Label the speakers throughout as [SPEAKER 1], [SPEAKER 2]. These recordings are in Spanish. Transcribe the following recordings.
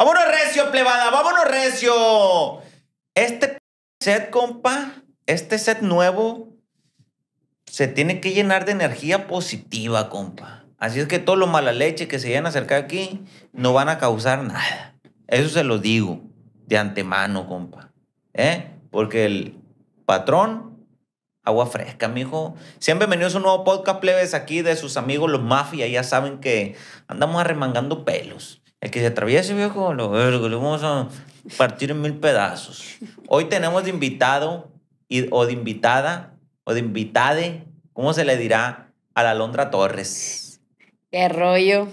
[SPEAKER 1] Vámonos recio, plebada, vámonos recio. Este set, compa, este set nuevo, se tiene que llenar de energía positiva, compa. Así es que todo lo mala leche que se vayan a acercar aquí no van a causar nada. Eso se lo digo de antemano, compa. ¿Eh? Porque el patrón, agua fresca, mijo. Sean bienvenidos a un nuevo podcast plebes aquí de sus amigos los mafias. Ya saben que andamos arremangando pelos. El que se atraviese, viejo, lo, vamos a partir en mil pedazos. Hoy tenemos de invitado, y, o de invitada, o de invitade, ¿cómo se le dirá? A la Londra Torres.
[SPEAKER 2] Qué rollo.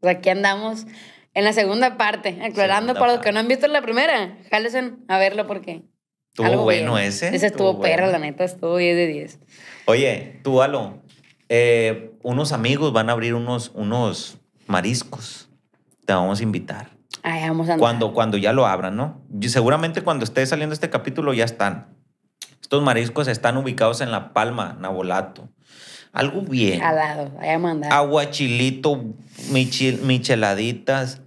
[SPEAKER 2] Pues aquí andamos en la segunda parte, aclarando para los que no han visto la primera. Jalesen a verlo porque.
[SPEAKER 1] Estuvo bueno ese. Ese estuvo, perro, la
[SPEAKER 2] neta, estuvo 10 de 10.
[SPEAKER 1] Oye, tú, Alo, eh, unos amigos van a abrir unos, unos mariscos te vamos a invitar. Ay, vamos a andar. Cuando, cuando ya lo abran, ¿no? seguramente cuando esté saliendo este capítulo ya están. Estos mariscos están ubicados en La Palma, Nabolato. Algo bien. Al
[SPEAKER 2] lado, allá mandar.
[SPEAKER 1] Aguachilito, micheladitas,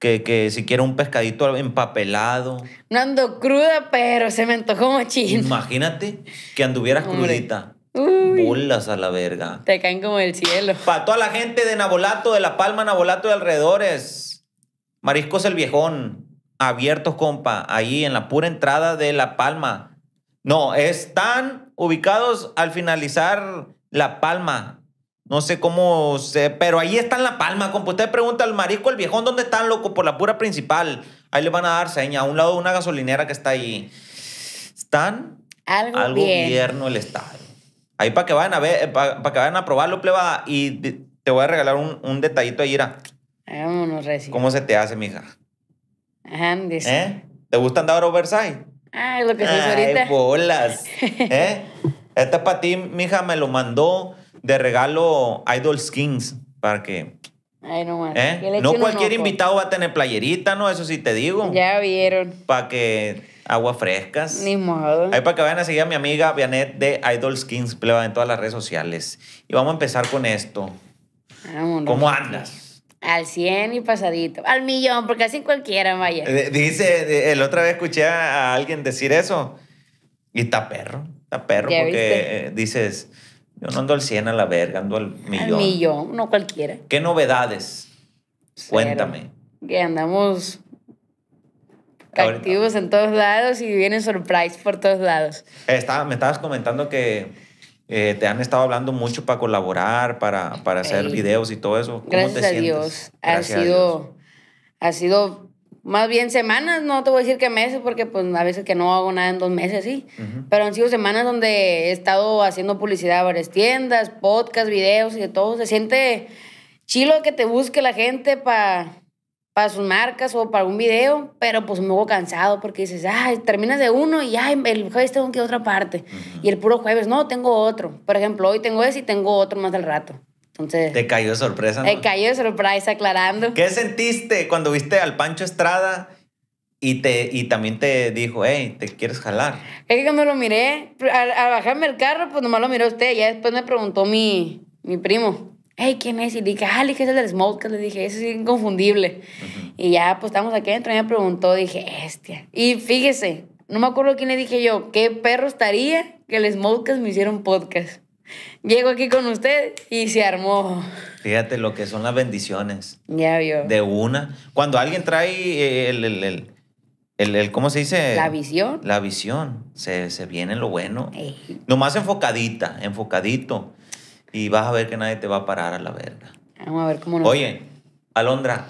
[SPEAKER 1] que, que si quiere un pescadito empapelado.
[SPEAKER 2] No ando cruda, pero se me antojó machín.
[SPEAKER 1] Imagínate que anduvieras crudita. Uy, Bolas a la verga. Te caen como del cielo. Para toda la gente de Nabolato, de La Palma, Nabolato y alrededores. Mariscos el Viejón, abiertos, compa, ahí en la pura entrada de La Palma. No, están ubicados al finalizar La Palma. No sé cómo sé, pero ahí está en La Palma, compa. Usted pregunta al marisco el viejón, ¿dónde están, loco? Por la pura principal. Ahí le van a dar seña, a un lado de una gasolinera que está ahí. Están
[SPEAKER 2] al gobierno
[SPEAKER 1] el estado. Ahí para que vayan a ver, eh, para, que vayan a probarlo, pleba. Y te voy a regalar un, un detallito ahí, era. ¿Cómo se te hace, mija?
[SPEAKER 2] Ajá, ¿Eh?
[SPEAKER 1] ¿Te gusta andar oversize?
[SPEAKER 2] ¡Ay, ah, lo que bolas!
[SPEAKER 1] ¿Eh? Este para ti, mija, me lo mandó de regalo Idol Skins para que...
[SPEAKER 2] Ay, no, ¿eh? No cualquier invitado
[SPEAKER 1] va a tener playerita, ¿no? Eso sí te digo.
[SPEAKER 2] Ya vieron.
[SPEAKER 1] Para que agua frescas.
[SPEAKER 2] Ni modo. Ahí
[SPEAKER 1] para que vayan a seguir a mi amiga Vianet de Idol Skins, pleba, en todas las redes sociales. Y vamos a empezar con esto. ¿Cómo andas?
[SPEAKER 2] Al 100 y pasadito. Al millón, porque así cualquiera, vaya. Eh,
[SPEAKER 1] dice, el otra vez escuché a alguien decir eso. Y está perro, está perro, porque eh, dices, yo no ando al 100 a la verga, ando al millón. Al
[SPEAKER 2] millón, no cualquiera.
[SPEAKER 1] ¿Qué novedades? Cuéntame.
[SPEAKER 2] Que andamos cautivos en todos lados y vienen surprise por todos lados.
[SPEAKER 1] Estaba, me estabas comentando que eh, te han estado hablando mucho para colaborar, para, para hacer videos y todo eso. ¿Cómo te sientes? Dios. Gracias ha sido, Dios.
[SPEAKER 2] ha sido más bien semanas, no te voy a decir que meses, porque pues a veces que no hago nada en dos meses, sí. Pero han sido semanas donde he estado haciendo publicidad a varias tiendas, podcasts, videos y de todo. Se siente chilo que te busque la gente para para sus marcas o para un video, pero pues me hago cansado porque dices, ay, terminas de uno y ay, el jueves tengo que ir a otra parte. Y el puro jueves, no, tengo otro. Por ejemplo, hoy tengo ese y tengo otro más del rato. Entonces.
[SPEAKER 1] Te cayó de sorpresa, ¿no? Te
[SPEAKER 2] cayó de sorpresa, aclarando. ¿Qué
[SPEAKER 1] sentiste cuando viste al Pancho Estrada y, te, y también te dijo, hey, ¿te quieres jalar?
[SPEAKER 2] Es que cuando lo miré, al, bajarme el carro, pues nomás lo miró usted. Ya después me preguntó mi, mi primo hey, ¿quién es? Y le dije, ah, le es el de Smoke, le dije, eso es inconfundible. Y ya, pues estamos aquí adentro, y me preguntó, dije, hostia. Y fíjese, no me acuerdo quién le dije yo, qué perro estaría que el Smokecast me hiciera un podcast. Llego aquí con usted y se armó.
[SPEAKER 1] Fíjate lo que son las bendiciones.
[SPEAKER 2] Ya vio. De
[SPEAKER 1] una. Cuando alguien trae el, el, el ¿cómo se dice? La visión. La visión. Se, viene lo bueno. lo más enfocadita, enfocadito. Y vas a ver que nadie te va a parar a la verga. Vamos a ver cómo nos... Oye, Alondra,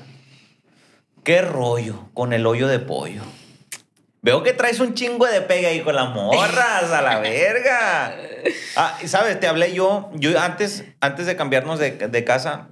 [SPEAKER 1] ¿qué rollo con el hoyo de pollo? Veo que traes un chingo de pega ahí con las morras, a la verga. Ah, sabes, te hablé yo, yo antes, antes de cambiarnos de, de casa,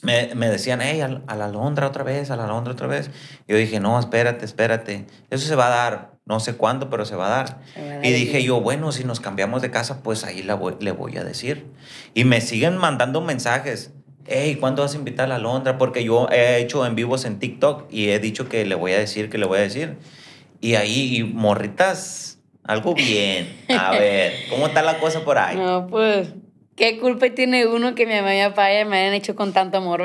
[SPEAKER 1] me, decían, hey, a, la Alondra otra vez, a la Alondra otra vez. Yo dije, no, espérate, espérate. Eso se va a dar no sé cuándo, pero se va a dar. y dije yo, bueno, si nos cambiamos de casa, pues ahí la le voy a decir. Y me siguen mandando mensajes. Hey, ¿cuándo vas a invitar a Londra? Porque yo he hecho en vivos en TikTok y he dicho que le voy a decir, que le voy a decir. Y ahí, morritas, algo bien. A ver, ¿cómo está la cosa por ahí?
[SPEAKER 2] No, pues, ¿qué culpa tiene uno que mi mamá y papá me hayan hecho con tanto amor,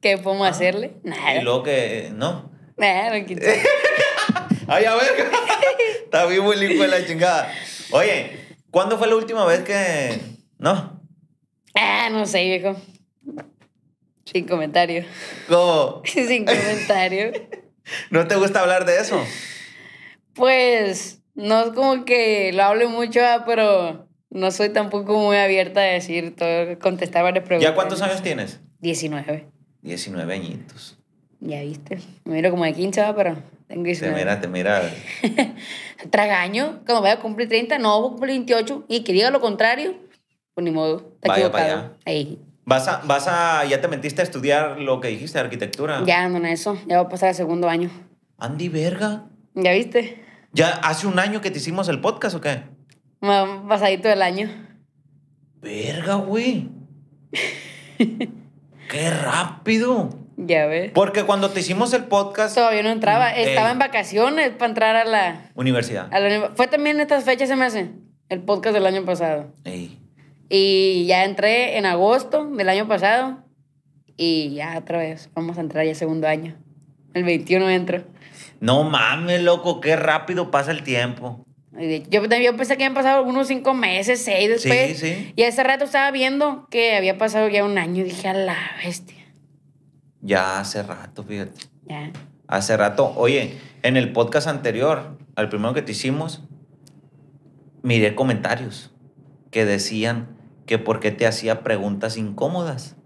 [SPEAKER 2] ¿Qué podemos ah, hacerle?
[SPEAKER 1] Nada. Y luego que, no.
[SPEAKER 2] Nada, no
[SPEAKER 1] Ay, a ver. Está bien muy limpio la chingada. Oye, ¿cuándo fue la última vez que. No?
[SPEAKER 2] Ah, no sé, viejo. Sin comentario. ¿Cómo? Sin comentario.
[SPEAKER 1] ¿No te gusta hablar de eso?
[SPEAKER 2] Pues no es como que lo hable mucho, ah, pero no soy tampoco muy abierta a decir todo, contestar varias preguntas. ¿Ya cuántos años tienes? 19.
[SPEAKER 1] 19 añitos.
[SPEAKER 2] Ya viste. Me miro como de 15, ah, pero tengo Te mira, te mira. Tragaño, cuando vaya a cumplir 30, no, voy a cumplir 28. Y que diga lo contrario, pues ni modo, está vaya equivocado.
[SPEAKER 1] Vas a, vas a, ya te metiste a estudiar lo que dijiste, arquitectura. Ya
[SPEAKER 2] no, eso, ya va a pasar el segundo año.
[SPEAKER 1] Andy, verga.
[SPEAKER 2] ¿Ya viste?
[SPEAKER 1] ¿Ya hace un año que te hicimos el podcast o qué?
[SPEAKER 2] pasadito del año.
[SPEAKER 1] Verga, güey. ¡Qué rápido! Ya ves. Porque cuando te hicimos el podcast. Todavía no entraba. Mm, estaba eh, en
[SPEAKER 2] vacaciones para entrar a la. Universidad. fue también en estas fechas, se me hace. El podcast del año pasado. Y ya entré en agosto del año pasado. Y ya otra vez. Vamos a entrar ya segundo año. El 21 entro.
[SPEAKER 1] No mames, loco. Qué rápido pasa el tiempo.
[SPEAKER 2] Yo, pensé que habían pasado unos cinco meses, seis después. Sí, sí. Y ese rato estaba viendo que había pasado ya un año y dije, a la bestia.
[SPEAKER 1] Ya hace rato, fíjate. Ya. Hace rato. Oye, en el podcast anterior, al primero que te hicimos, miré comentarios que decían que por qué te hacía preguntas incómodas,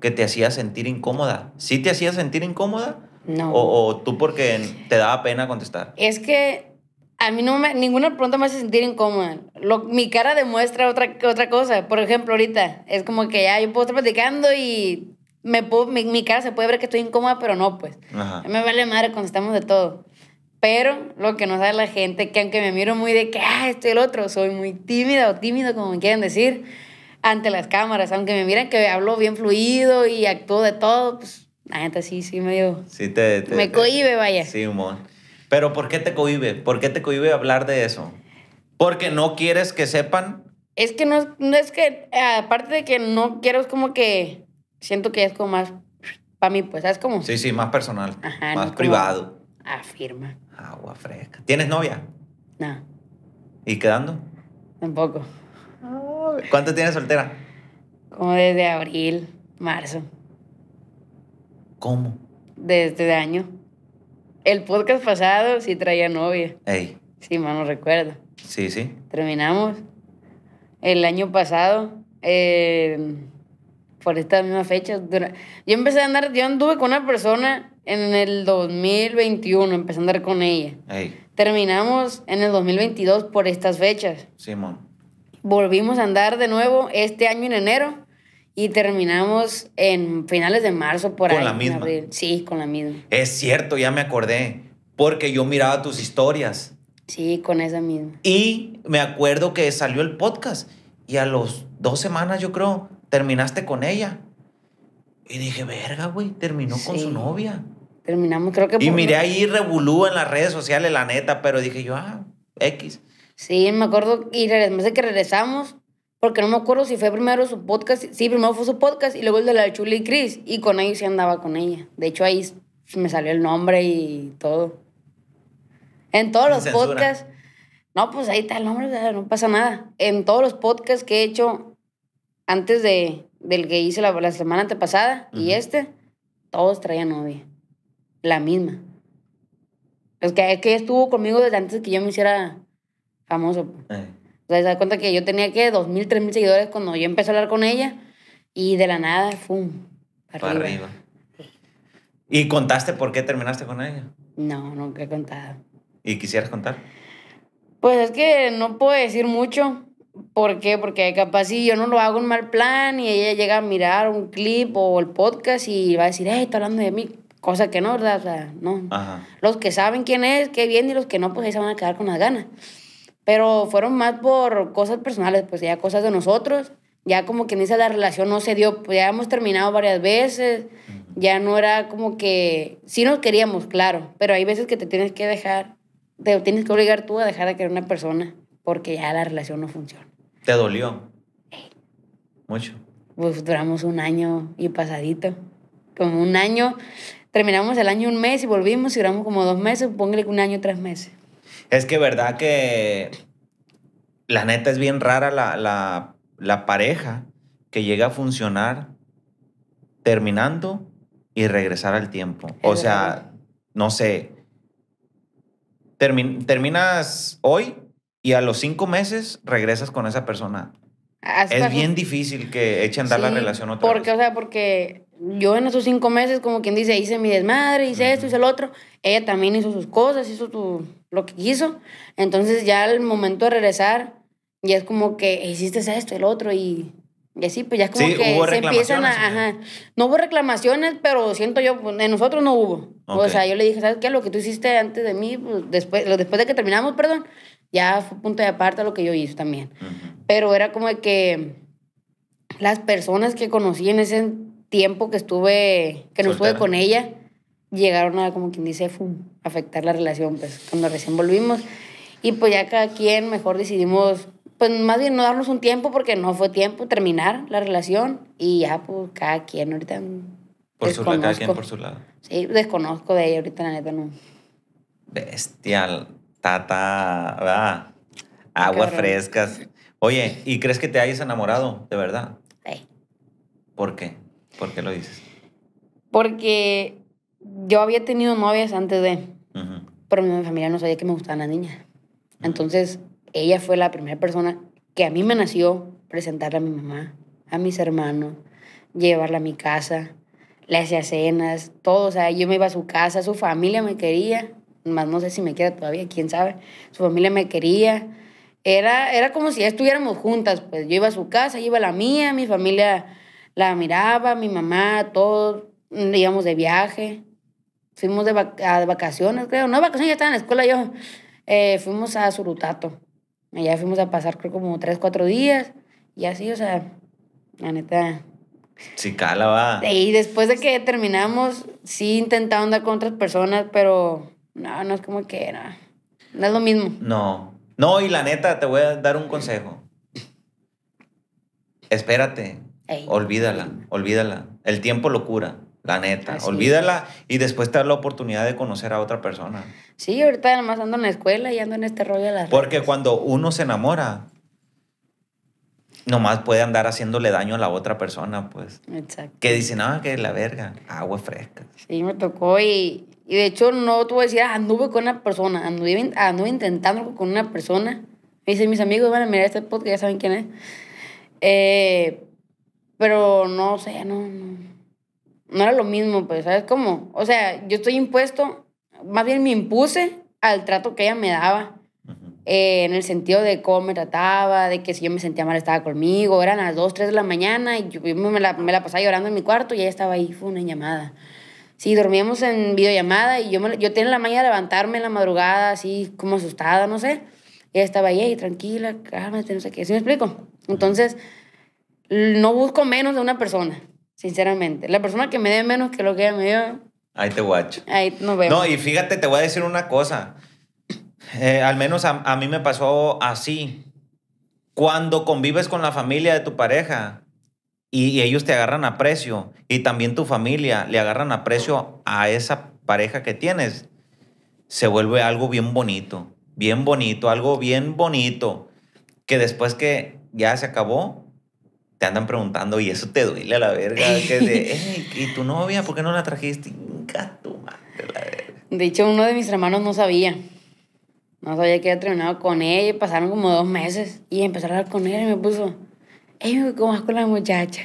[SPEAKER 1] que te hacía sentir incómoda. ¿Sí te hacía sentir incómoda? No. O, tú porque te daba pena contestar?
[SPEAKER 2] Es que a mí no me, ninguna pregunta me hace sentir incómoda. mi cara demuestra otra, otra cosa. Por ejemplo, ahorita es como que ya yo puedo estar platicando y me mi, cara se puede ver que estoy incómoda, pero no, pues. Ajá. Me vale madre cuando estamos de todo. Pero lo que no sabe la gente, que aunque me miro muy de que, ah, estoy el otro, soy muy tímida o tímido, como me quieren decir, ante las cámaras. Aunque me miran que hablo bien fluido y actúo de todo, pues la gente sí, sí medio...
[SPEAKER 1] Sí te... me cohíbe
[SPEAKER 2] cohibe, vaya.
[SPEAKER 1] Sí, humor. Pero ¿por qué te cohibe? ¿Por qué te cohibe hablar de eso? ¿Porque no quieres que sepan?
[SPEAKER 2] Es que no, no es que, aparte de que no quiero, como que siento que es como más para mí, pues, ¿sabes cómo? Sí,
[SPEAKER 1] sí, más personal, más privado.
[SPEAKER 2] Afirma.
[SPEAKER 1] Agua fresca. ¿Tienes novia? No. ¿Y quedando? Tampoco. ¿Cuánto tienes soltera?
[SPEAKER 2] Como desde abril, marzo. ¿Cómo? Desde este año. El podcast pasado sí traía novia. Ey. Sí, no recuerdo. Sí, sí. Terminamos. El año pasado, eh, por estas mismas fechas. Yo empecé a andar, yo anduve con una persona en el 2021, empecé a andar con ella. Terminamos en el 2022 por estas fechas. Simón. Volvimos a andar de nuevo este año en enero y terminamos en finales de marzo por ahí. ¿Con la misma? Sí, con la misma.
[SPEAKER 1] Es cierto, ya me acordé, porque yo miraba tus historias.
[SPEAKER 2] Sí, con esa misma.
[SPEAKER 1] Y me acuerdo que salió el podcast y a los dos semanas, yo creo, terminaste con ella. Y dije, verga, güey, terminó con su novia.
[SPEAKER 2] Terminamos, creo que. Y miré ahí
[SPEAKER 1] revolú en las redes sociales, la neta, pero dije yo, ah, X.
[SPEAKER 2] Sí, me acuerdo, y además de que regresamos, porque no me acuerdo si fue primero su podcast, sí, primero fue su podcast y luego el de la Chuli y Cris, y con ellos sí andaba con ella. De hecho, ahí me salió el nombre y todo. En todos los podcasts. No, pues ahí está el nombre, no pasa nada. En todos los podcasts que he hecho, antes de, del que hice la, semana antepasada y este, todos traían novia. La misma. Es que, es estuvo conmigo desde antes que yo me hiciera famoso. O sea, se da cuenta que yo tenía que 2.000, 3.000 seguidores cuando yo empecé a hablar con ella y de la nada, ¡fum! Para arriba. arriba.
[SPEAKER 1] ¿Y contaste por qué terminaste con ella?
[SPEAKER 2] No, nunca he contado.
[SPEAKER 1] ¿Y quisieras contar?
[SPEAKER 2] Pues es que no puedo decir mucho ¿Por qué? Porque capaz si yo no lo hago un mal plan y ella llega a mirar un clip o el podcast y va a decir, hey, está hablando de mí. Cosa que no, ¿verdad? O sea, no. Los que saben quién es, qué bien, y los que no, pues ahí se van a quedar con las ganas. Pero fueron más por cosas personales, pues ya cosas de nosotros. Ya como que esa la relación no se dio, pues ya hemos terminado varias veces. Ya no era como que. Sí nos queríamos, claro, pero hay veces que te tienes que dejar, te tienes que obligar tú a dejar de querer una persona porque ya la relación no funciona.
[SPEAKER 1] ¿Te dolió? Mucho.
[SPEAKER 2] Pues duramos un año y pasadito. Como un año, terminamos el año un mes y volvimos y duramos como dos meses, póngale un año tres meses.
[SPEAKER 1] Es que verdad que la neta es bien rara la, pareja que llega a funcionar terminando y regresar al tiempo. o sea, no sé, terminas hoy y a los cinco meses regresas con esa persona. es bien difícil que echen dar la relación otra
[SPEAKER 2] porque, O sea, porque yo en esos cinco meses, como quien dice, hice mi desmadre, hice esto, hice el otro. Ella también hizo sus cosas, hizo tu, lo que quiso. Entonces ya al momento de regresar, ya es como que hiciste esto, el otro y... Y así, pues ya es como que se empiezan a... No hubo reclamaciones, pero siento yo, de pues, en nosotros no hubo. O sea, yo le dije, ¿sabes qué? Lo que tú hiciste antes de mí, pues, después de que terminamos, perdón, ya fue punto de aparte lo que yo hice también. Pero era como de que las personas que conocí en ese tiempo que estuve, que no estuve con ella, llegaron a, como quien dice, afectar la relación, pues, cuando recién volvimos. Y pues ya cada quien mejor decidimos, pues más bien no darnos un tiempo porque no fue tiempo terminar la relación y ya pues cada quien ahorita... Por su lado, cada quien por su lado. Sí, desconozco de ella ahorita, la neta no.
[SPEAKER 1] Bestial. Tata, ah, Aguas frescas. Oye, ¿y crees que te hayas enamorado, de verdad? Sí. ¿Por qué? ¿Por qué lo dices?
[SPEAKER 2] Porque yo había tenido novias antes de, pero mi familia no sabía que me gustaban las niñas. Entonces, ella fue la primera persona que a mí me nació presentarla a mi mamá, a mis hermanos, llevarla a mi casa, le hacía cenas, todo. O sea, yo me iba a su casa, su familia me quería más no sé si me quiera todavía, quién sabe. Su familia me quería. Era, era como si ya estuviéramos juntas, pues yo iba a su casa, yo iba a la mía, mi familia la miraba, mi mamá, todos mm, íbamos de viaje, fuimos de, a vacaciones, creo, no vacaciones, ya estaba en la escuela yo, eh, fuimos a Surutato, allá fuimos a pasar creo como tres, cuatro días, y así, o sea, la neta,
[SPEAKER 1] Sí, cala, va.
[SPEAKER 2] Y después de que terminamos, sí intentaba andar con otras personas, pero no, no es como que era. No, es lo mismo.
[SPEAKER 1] No. No, y la neta, te voy a dar un consejo. Espérate. Olvídala, olvídala. El tiempo lo cura, la neta. olvídala y después te da la oportunidad de conocer a otra persona.
[SPEAKER 2] Sí, ahorita más ando en la escuela y ando en este rollo de las
[SPEAKER 1] Porque cuando uno se enamora, nomás puede andar haciéndole daño a la otra persona, pues. Exacto. Que dice ah, que la verga, agua fresca.
[SPEAKER 2] Sí, me tocó y y de hecho, no te voy decir, anduve con una persona, anduve, anduve intentando con una persona. Me dicen mis amigos, van a mirar este podcast, ya saben quién es. Eh, pero no o sé, sea, no, no, no. era lo mismo, pues, ¿sabes cómo? O sea, yo estoy impuesto, más bien me impuse al trato que ella me daba. Eh, en el sentido de cómo me trataba, de que si yo me sentía mal estaba conmigo, eran las 2, 3 de la mañana y yo me la, me la pasaba llorando en mi cuarto y ella estaba ahí, fue una llamada. Sí, dormíamos en videollamada y yo, yo tenía la maña de levantarme en la madrugada, así como asustada, no sé. Ella estaba ahí, tranquila, cálmate, no sé qué. ¿Sí me explico? Entonces, no busco menos de una persona, sinceramente. La persona que me dé menos que lo que ella me dio.
[SPEAKER 1] Ahí te guacho.
[SPEAKER 2] Ahí nos vemos. No, y
[SPEAKER 1] fíjate, te voy a decir una cosa. Eh, al menos a mí me pasó así. Cuando convives con la familia de tu pareja, y, ellos te agarran a precio y también tu familia le agarran a precio a esa pareja que tienes, se vuelve algo bien bonito, bien bonito, algo bien bonito, que después que ya se acabó, te andan preguntando y eso te duele a la verga. Que de, ¿y tu novia por qué no la trajiste? tu
[SPEAKER 2] madre, la verga. De hecho, uno de mis hermanos no sabía. No sabía que había terminado con ella. Pasaron como dos meses y empezaron a hablar con ella y me puso, Ey, ¿cómo vas con la muchacha?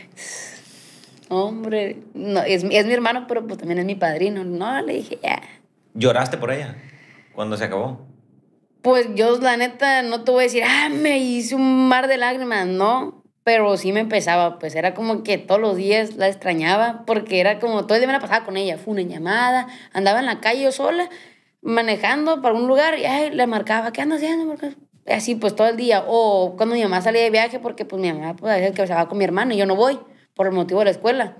[SPEAKER 2] Hombre, no, es, es mi hermano, pero pues también es mi padrino. No, le dije, ya.
[SPEAKER 1] ¿Lloraste por ella cuando se acabó?
[SPEAKER 2] Pues yo, la neta, no te voy a decir, ah, me hice un mar de lágrimas, no. Pero sí me empezaba, pues era como que todos los días la extrañaba, porque era como todo el día me la pasaba con ella. Fue una llamada, andaba en la calle yo sola, manejando para un lugar, y ay, le marcaba, ¿qué andas haciendo? así pues todo el día. O cuando mi mamá salía de viaje, porque pues mi mamá pues, a que se va con mi hermano y yo no voy por el motivo de la escuela.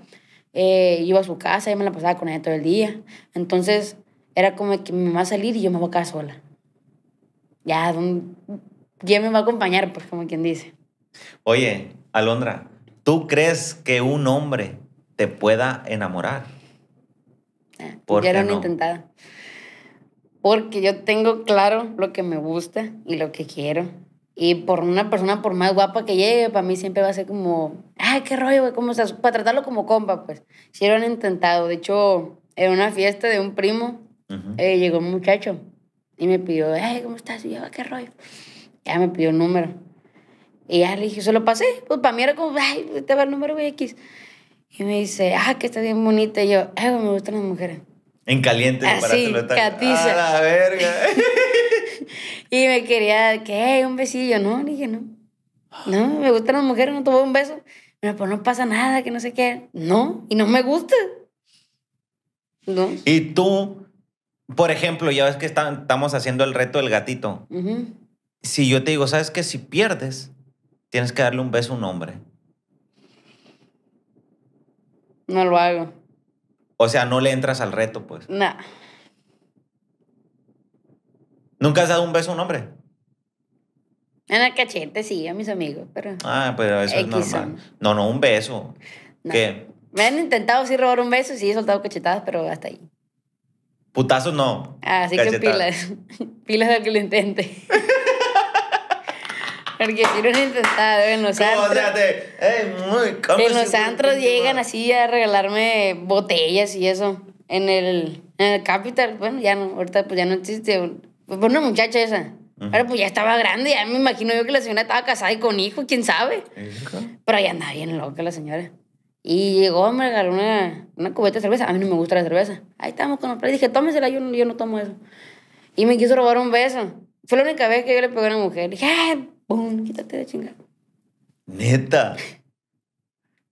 [SPEAKER 2] Eh, iba a su casa, y me la pasaba con ella todo el día. Entonces era como que mi mamá salir y yo me voy a sola. Ya, ya me va a acompañar, pues como quien dice.
[SPEAKER 1] Oye, Alondra, ¿tú crees que un hombre te pueda enamorar? Ah, porque era una no?
[SPEAKER 2] intentada porque yo tengo claro lo que me gusta y lo que quiero. Y por una persona, por más guapa que llegue, para mí siempre va a ser como, ay, qué rollo, güey, ¿cómo estás? Para tratarlo como compa, pues. Sí lo han intentado. De hecho, en una fiesta de un primo, eh, llegó un muchacho y me pidió, ay, ¿cómo estás? Y yo, ah, qué rollo. Ya me pidió el número. Y ya le dije, se lo pasé. Pues para mí era como, ay, te va el número, güey, X. Y me dice, ah, que estás bien bonita. Y yo, ay, me gustan las mujeres.
[SPEAKER 1] En caliente para que A la verga.
[SPEAKER 2] y me quería, ¿qué? Un besillo, ¿no? dije, no. No, me gustan las mujeres, no tomo un beso. Pero pues no pasa nada, que no sé qué. No, y no me gusta.
[SPEAKER 1] No. Y tú, por ejemplo, ya ves que estamos haciendo el reto del gatito. Si yo te digo, ¿sabes qué? Si pierdes, tienes que darle un beso a un hombre.
[SPEAKER 2] No lo hago.
[SPEAKER 1] O sea, no le entras al reto, pues. Nah. ¿Nunca has dado un beso a un hombre?
[SPEAKER 2] En el cachete, sí, a mis amigos, pero. Ah, pero eso es normal.
[SPEAKER 1] No, no, un beso. ¿Qué?
[SPEAKER 2] Me han intentado sí robar un beso, sí he soltado cachetadas, pero hasta ahí.
[SPEAKER 1] Putazos no. Así ah, cachetadas.
[SPEAKER 2] que pilas. pilas de que lo intente. Porque si no intentado en los antros.
[SPEAKER 1] en los
[SPEAKER 2] antros llegan así a regalarme botellas y eso. En el, en el Capital, bueno, ya no, ahorita pues ya no existe. Pues una muchacha esa. Pero pues ya estaba grande, ya me imagino yo que la señora estaba casada y con hijo, quién sabe. Pero ahí andaba bien loca la señora. Y llegó, me regaló una, una cubeta de cerveza. A mí no me gusta la cerveza. Ahí estábamos con los play. Dije, tómesela, yo, yo no tomo eso. Y me quiso robar un beso. Fue la única vez que yo le pegué a una mujer. Dije, ¡Bum! Quítate de chingada.
[SPEAKER 1] Neta.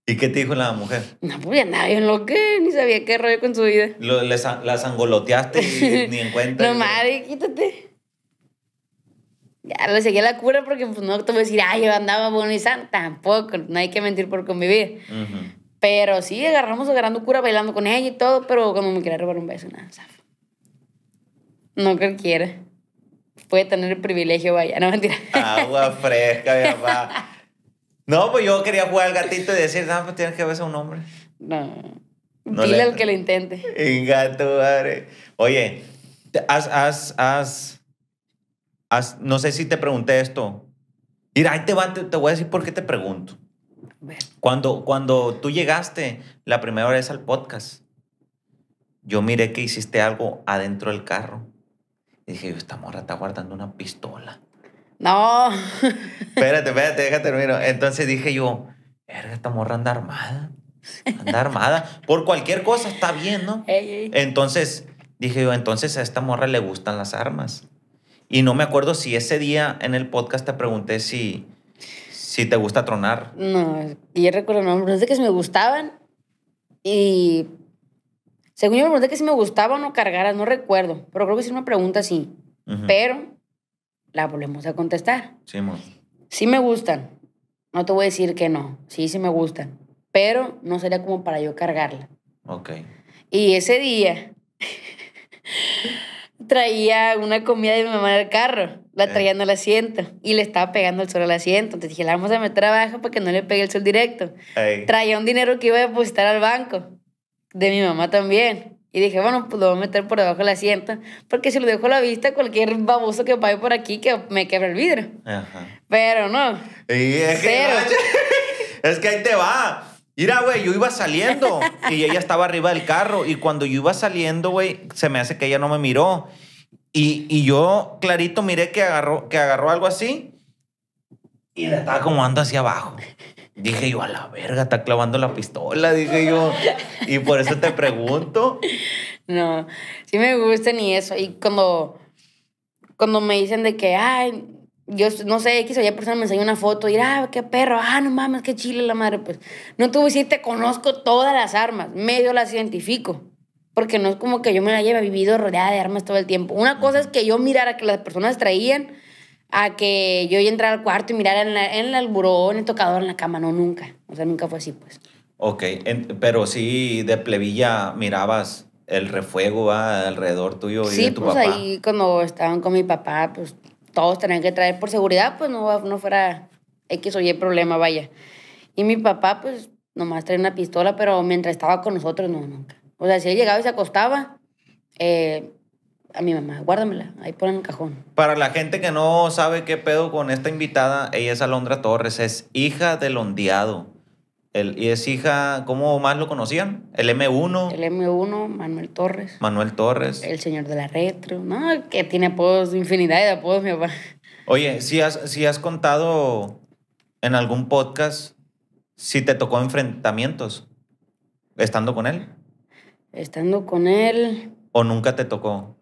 [SPEAKER 1] ¿Y qué te dijo la mujer?
[SPEAKER 2] No, pues ya nadie lo que ni sabía qué rollo con su vida.
[SPEAKER 1] Lo, les, las angoloteaste ni en
[SPEAKER 2] no, madre, quítate. Ya le seguí la cura porque pues, no te voy a decir, ay, yo andaba bonizando. Tampoco, no hay que mentir por convivir. Pero sí, agarramos agarrando cura, bailando con ella y todo, pero como me quería robar un beso, nada, ¿sabes? No cualquiera puede tener el privilegio, vaya, no mentira.
[SPEAKER 1] Agua fresca, mi papá. No, pues yo quería jugar al gatito y decir, no, pues tienes que besar a un hombre. No. Dile al
[SPEAKER 2] que lo intente.
[SPEAKER 1] En gato, madre. Oye, haz, haz, haz. no sé si te pregunté esto. Mira, ahí te, te, voy a decir por qué te pregunto. Cuando, cuando tú llegaste la primera vez al podcast, yo miré que hiciste algo adentro del carro. Y dije, esta morra está guardando una pistola. No. espérate, espérate, déjate termino Entonces dije yo, verga, esta morra anda armada. Anda armada. Por cualquier cosa está bien, ¿no? Entonces dije yo, entonces a esta morra le gustan las armas. Y no me acuerdo si ese día en el podcast te pregunté si, si te gusta tronar.
[SPEAKER 2] No, yo recuerdo, no, sé qué que me gustaban. Y según yo me pregunté que si me gustaba o no cargaras, no recuerdo, pero creo que sí una pregunta sí. Pero la volvemos a contestar. Sí, Sí me gustan. No te voy a decir que no. Sí, sí me gustan. Pero no sería como para yo cargarla. Ok. Y ese día traía una comida de mi mamá en el carro. La traía en el asiento y le estaba pegando el sol al asiento. Entonces dije, la vamos a meter abajo para que no le pegue el sol directo. Traía un dinero que iba a depositar al banco de mi mamá también. Y dije, bueno, pues lo voy a meter por debajo la asiento, porque si lo dejo a la vista, cualquier baboso que vaya por aquí que me quebra el vidrio. Pero no.
[SPEAKER 1] es Que, es que ahí te va. Mira, güey, yo iba saliendo y ella estaba arriba del carro. Y cuando yo iba saliendo, güey, se me hace que ella no me miró. Y, y, yo clarito miré que agarró, que agarró algo así y la estaba andando hacia abajo. Dije yo, a la verga, está clavando la pistola, dije yo. Y por eso te pregunto.
[SPEAKER 2] No, sí me gusta ni eso. Y cuando, cuando me dicen de que, ay, yo no sé, X o Y persona me enseñó una foto y dirá, ah, qué perro, ah, no mames, qué chile la madre. Pues no tú voy te conozco todas las armas, medio las identifico. Porque no es como que yo me la lleve vivido rodeada de armas todo el tiempo. Una cosa es que yo mirara que las personas traían a que yo entrara al cuarto y mirara en, en el buró, en el tocador, en la cama. No, nunca. O sea, nunca fue así, pues.
[SPEAKER 1] Ok, pero sí de plebilla mirabas el refuego ah, alrededor tuyo y de tu pues, papá. Sí, pues ahí
[SPEAKER 2] cuando estaban con mi papá, pues todos tenían que traer por seguridad, pues no, no fuera X o Y problema, vaya. Y mi papá, pues nomás traía una pistola, pero mientras estaba con nosotros, no, nunca. O sea, si él llegaba y se acostaba, eh, a mi mamá, guárdamela, ahí ponen en el cajón.
[SPEAKER 1] Para la gente que no sabe qué pedo con esta invitada, ella es Alondra Torres, es hija del ondeado. y es hija, ¿cómo más lo conocían? El M1.
[SPEAKER 2] El M1, Manuel Torres.
[SPEAKER 1] Manuel Torres.
[SPEAKER 2] El señor de la retro, ¿no? Que tiene apodos, infinidad de apodos, mi papá.
[SPEAKER 1] Oye, si si has contado en algún podcast si te tocó enfrentamientos estando con él.
[SPEAKER 2] Estando con él.
[SPEAKER 1] ¿O nunca te tocó?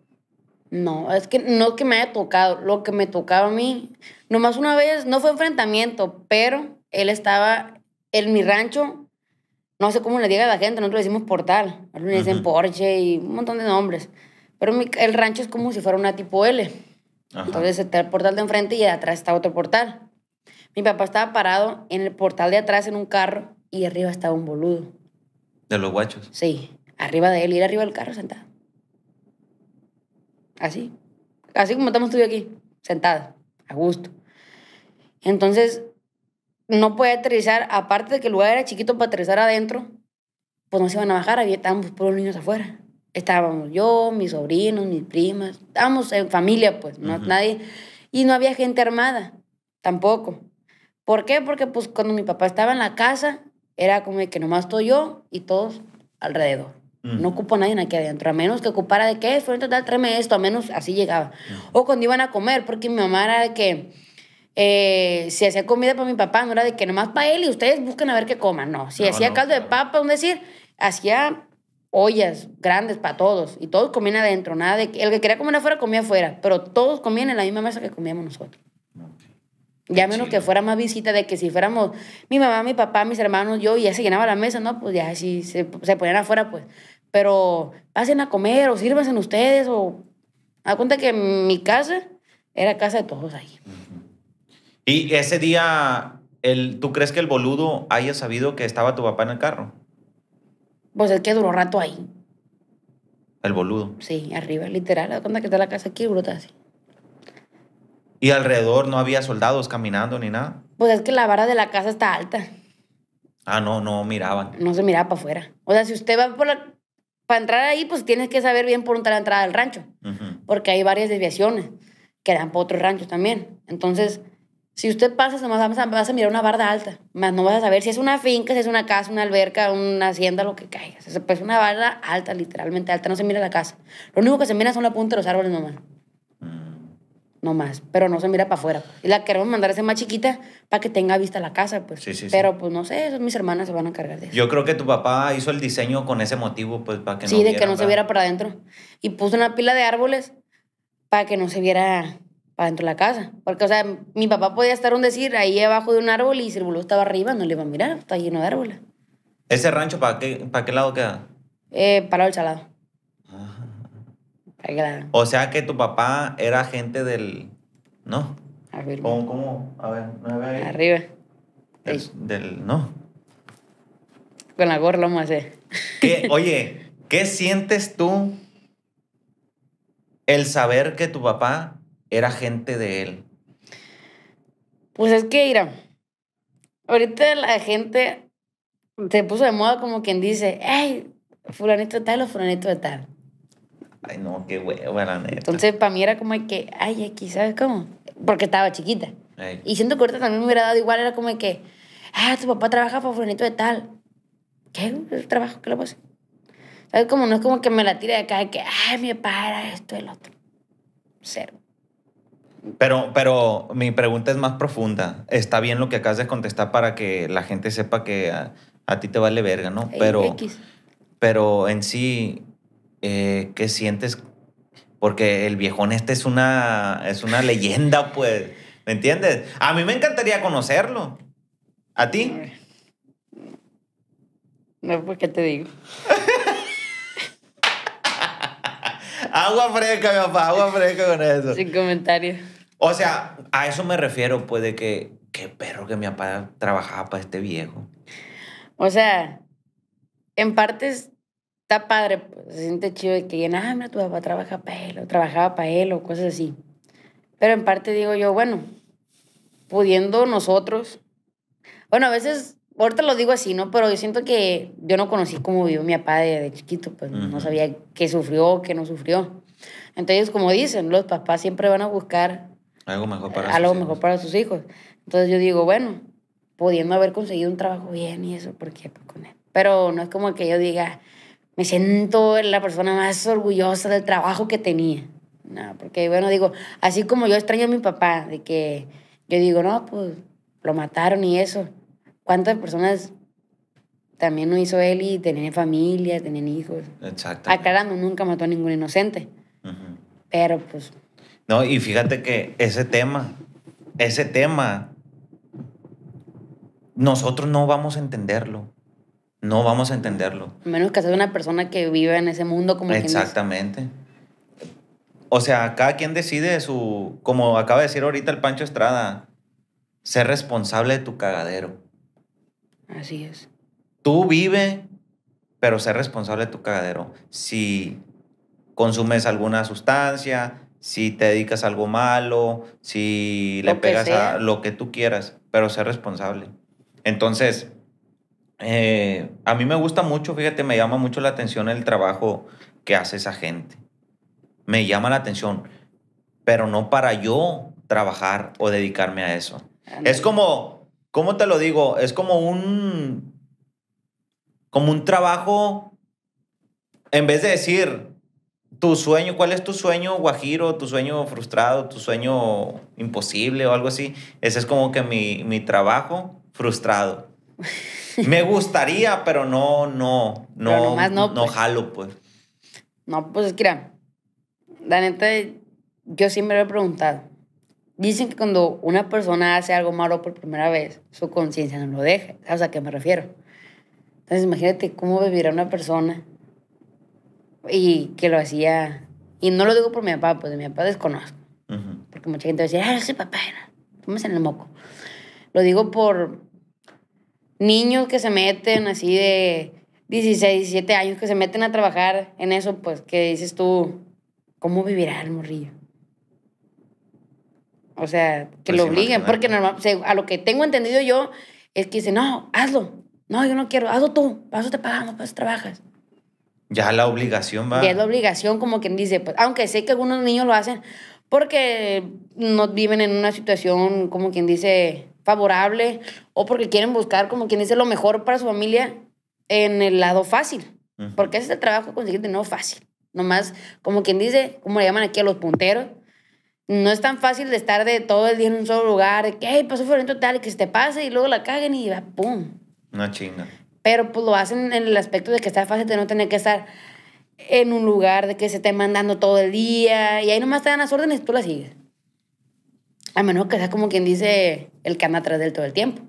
[SPEAKER 2] No, es que no que me haya tocado, lo que me tocaba a mí, nomás una vez, no fue enfrentamiento, pero él estaba en mi rancho, no sé cómo le diga a la gente, nosotros decimos portal, le dicen Porsche y un montón de nombres, pero el rancho es como si fuera una tipo L. Entonces está el portal de enfrente y atrás está otro portal. Mi papá estaba parado en el portal de atrás en un carro y arriba estaba un boludo. ¿De los guachos? Sí, arriba de él, y arriba del carro sentado así. Así como estamos tú aquí, sentada, a gusto. Entonces, no podía aterrizar, aparte de que el lugar era chiquito para aterrizar adentro, pues no se iban a bajar, había, estábamos los niños afuera. Estábamos yo, mis sobrinos, mis primas, estábamos en familia, pues, no, nadie. Y no había gente armada, tampoco. ¿Por qué? Porque pues cuando mi papá estaba en la casa, era como de que nomás estoy yo y todos alrededor. No ocupó nadie aquí adentro, a menos que ocupara de qué, fueron tal, tráeme esto, a menos así llegaba. O cuando iban a comer, porque mi mamá era de que eh, si hacía comida para mi papá, no era de que nomás para él y ustedes busquen a ver qué coman, no. Si hacía caldo de papa, un decir, hacía ollas grandes para todos y todos comían adentro, nada de que, el que quería comer afuera comía afuera, pero todos comían en la misma mesa que comíamos nosotros. Ya menos que fuera más visita de que si fuéramos mi mamá, mi papá, mis hermanos, yo, y ya se llenaba la mesa, ¿no? Pues ya si se, se ponían afuera, pues pero pasen a comer o sírvanse ustedes o... A cuenta que mi casa era casa de todos ahí.
[SPEAKER 1] ¿Y ese día, el, tú crees que el boludo haya sabido que estaba tu papá en el carro?
[SPEAKER 2] Pues es que duró rato ahí. ¿El boludo? Sí, arriba, literal. A cuenta que está la casa aquí, bruta así.
[SPEAKER 1] ¿Y alrededor no había soldados caminando ni nada?
[SPEAKER 2] Pues es que la vara de la casa está alta.
[SPEAKER 1] Ah, no, no miraban. No
[SPEAKER 2] se miraba para afuera. O sea, si usted va por la, para entrar ahí, pues tienes que saber bien por dónde la entrada del rancho, porque hay varias desviaciones que dan para otros ranchos también. Entonces, si usted pasa, se vas a mirar una barda alta, más no vas a saber si es una finca, si es una casa, una alberca, una hacienda, lo que caiga. Es pues, una barda alta, literalmente alta, no se mira la casa. Lo único que se mira son la punta de los árboles nomás no más. Pero no se mira para afuera. Y la queremos mandar a ser más chiquita para que tenga vista la casa, pues. pero pues no sé, eso, mis hermanas se van a encargar de
[SPEAKER 1] eso. Yo creo que tu papá hizo el diseño con ese motivo, pues, para que no Sí, de que no se viera
[SPEAKER 2] para adentro. Y puso una pila de árboles para que no se viera para dentro la casa. Porque, o sea, mi papá podía estar, un decir, ahí abajo de un árbol y si el boludo estaba arriba, no le iba a mirar, está lleno de árboles.
[SPEAKER 1] ¿Ese rancho para qué, para qué lado queda?
[SPEAKER 2] Eh, para el salado.
[SPEAKER 1] O sea que tu papá era gente del. ¿No? ¿Cómo? A ver, Arriba. Del, ¿No?
[SPEAKER 2] Con la gorra vamos a
[SPEAKER 1] oye, ¿qué sientes tú el saber que tu papá era gente de él?
[SPEAKER 2] Pues es que, mira, ahorita la gente se puso de moda como quien dice, ay fulanito de tal o fulanito de tal.
[SPEAKER 1] Ay, no, qué hueva, la neta.
[SPEAKER 2] Entonces, para mí era como que, ay, aquí, ¿sabes cómo? Porque estaba chiquita. Y siendo corta también me hubiera dado igual, era como que, ah, tu papá trabaja para fulanito de tal. ¿Qué? ¿El trabajo? ¿Qué le pasa? ¿Sabes cómo? No es como que me la tire de acá, de que, ay, mi papá era esto, el otro. Cero.
[SPEAKER 1] Pero, pero mi pregunta es más profunda. Está bien lo que acabas de contestar para que la gente sepa que a, ti te vale verga, ¿no? Pero, pero en sí, eh, ¿qué sientes? Porque el viejón este es una, es una leyenda, pues. ¿Me entiendes? A mí me encantaría conocerlo. ¿A ti? No, pues, ¿qué te digo? agua fresca, mi papá, agua fresca con eso. Sin comentarios. O sea, a eso me refiero, pues, de que qué perro que mi papá trabajaba para este viejo.
[SPEAKER 2] O sea, en partes está padre, pues, se siente chido de que digan, ah, mira, tu papá trabaja para él, o trabajaba para él, o cosas así. Pero en parte digo yo, bueno, pudiendo nosotros, bueno, a veces, ahorita lo digo así, ¿no? Pero yo siento que yo no conocí cómo vivió mi papá de, chiquito, pues no sabía qué sufrió, qué no sufrió. Entonces, como dicen, los papás siempre van a buscar
[SPEAKER 1] algo mejor para, algo
[SPEAKER 2] sus, mejor hijos. para sus hijos. Entonces yo digo, bueno, pudiendo haber conseguido un trabajo bien y eso, ¿por qué? Pues, con él. Pero no es como que yo diga, me siento la persona más orgullosa del trabajo que tenía. No, porque bueno, digo, así como yo extraño a mi papá, de que yo digo, no, pues lo mataron y eso. ¿Cuántas personas también lo hizo él y tenían familia, tenían hijos? Exacto. no nunca mató a ningún inocente. Pero pues...
[SPEAKER 1] No, y fíjate que ese tema, ese tema, nosotros no vamos a entenderlo no vamos a entenderlo.
[SPEAKER 2] Menos que seas una persona que vive en ese mundo como
[SPEAKER 1] Exactamente. O sea, cada quien decide su. Como acaba de decir ahorita el Pancho Estrada, ser responsable de tu cagadero. Así es. Tú vive, pero ser responsable de tu cagadero. Si consumes alguna sustancia, si te dedicas algo malo, si le pegas a lo que tú quieras, pero ser responsable. Entonces, eh, a mí me gusta mucho, fíjate, me llama mucho la atención el trabajo que hace esa gente. Me llama la atención, pero no para yo trabajar o dedicarme a eso. Es como, ¿cómo te lo digo? Es como un, como un trabajo, en vez de decir, tu sueño, cuál es tu sueño guajiro, tu sueño frustrado, tu sueño imposible o algo así. Ese es como que mi, mi trabajo frustrado. Me gustaría, pero no, no, no, no, no pues. jalo, pues.
[SPEAKER 2] No, pues es que la neta, yo siempre me he preguntado. Dicen que cuando una persona hace algo malo por primera vez, su conciencia no lo deja. ¿Sabes a qué me refiero? Entonces, imagínate cómo vivirá una persona y que lo hacía. Y no lo digo por mi papá, pues de mi papá desconozco. Porque mucha gente va a decir, ah, ese papá era. en el moco. Lo digo por niños que se meten así de 16, 17 años, que se meten a trabajar en eso, pues que dices tú, ¿cómo vivirá el morrillo? O sea, que pues lo obliguen, porque normal, a lo que tengo entendido yo es que dice no, hazlo, no, yo no quiero, hazlo tú, paso te pagamos, pues trabajas.
[SPEAKER 1] Ya la obligación va. Ya es
[SPEAKER 2] la obligación, como quien dice, pues, aunque sé que algunos niños lo hacen porque no viven en una situación, como quien dice, favorable o porque quieren buscar, como quien dice, lo mejor para su familia en el lado fácil. Porque ese es el trabajo consiguiente, no fácil. Nomás, como quien dice, como le llaman aquí a los punteros, no es tan fácil de estar de todo el día en un solo lugar, de que, hey, pasó Florento tal, que se te pase y luego la caguen y va,
[SPEAKER 1] ¡pum! Una chinga.
[SPEAKER 2] Pero pues lo hacen en el aspecto de que está fácil de no tener que estar en un lugar de que se esté mandando todo el día y ahí nomás te dan las órdenes y tú las sigues. A menos que sea como quien dice el que anda atrás del todo el tiempo.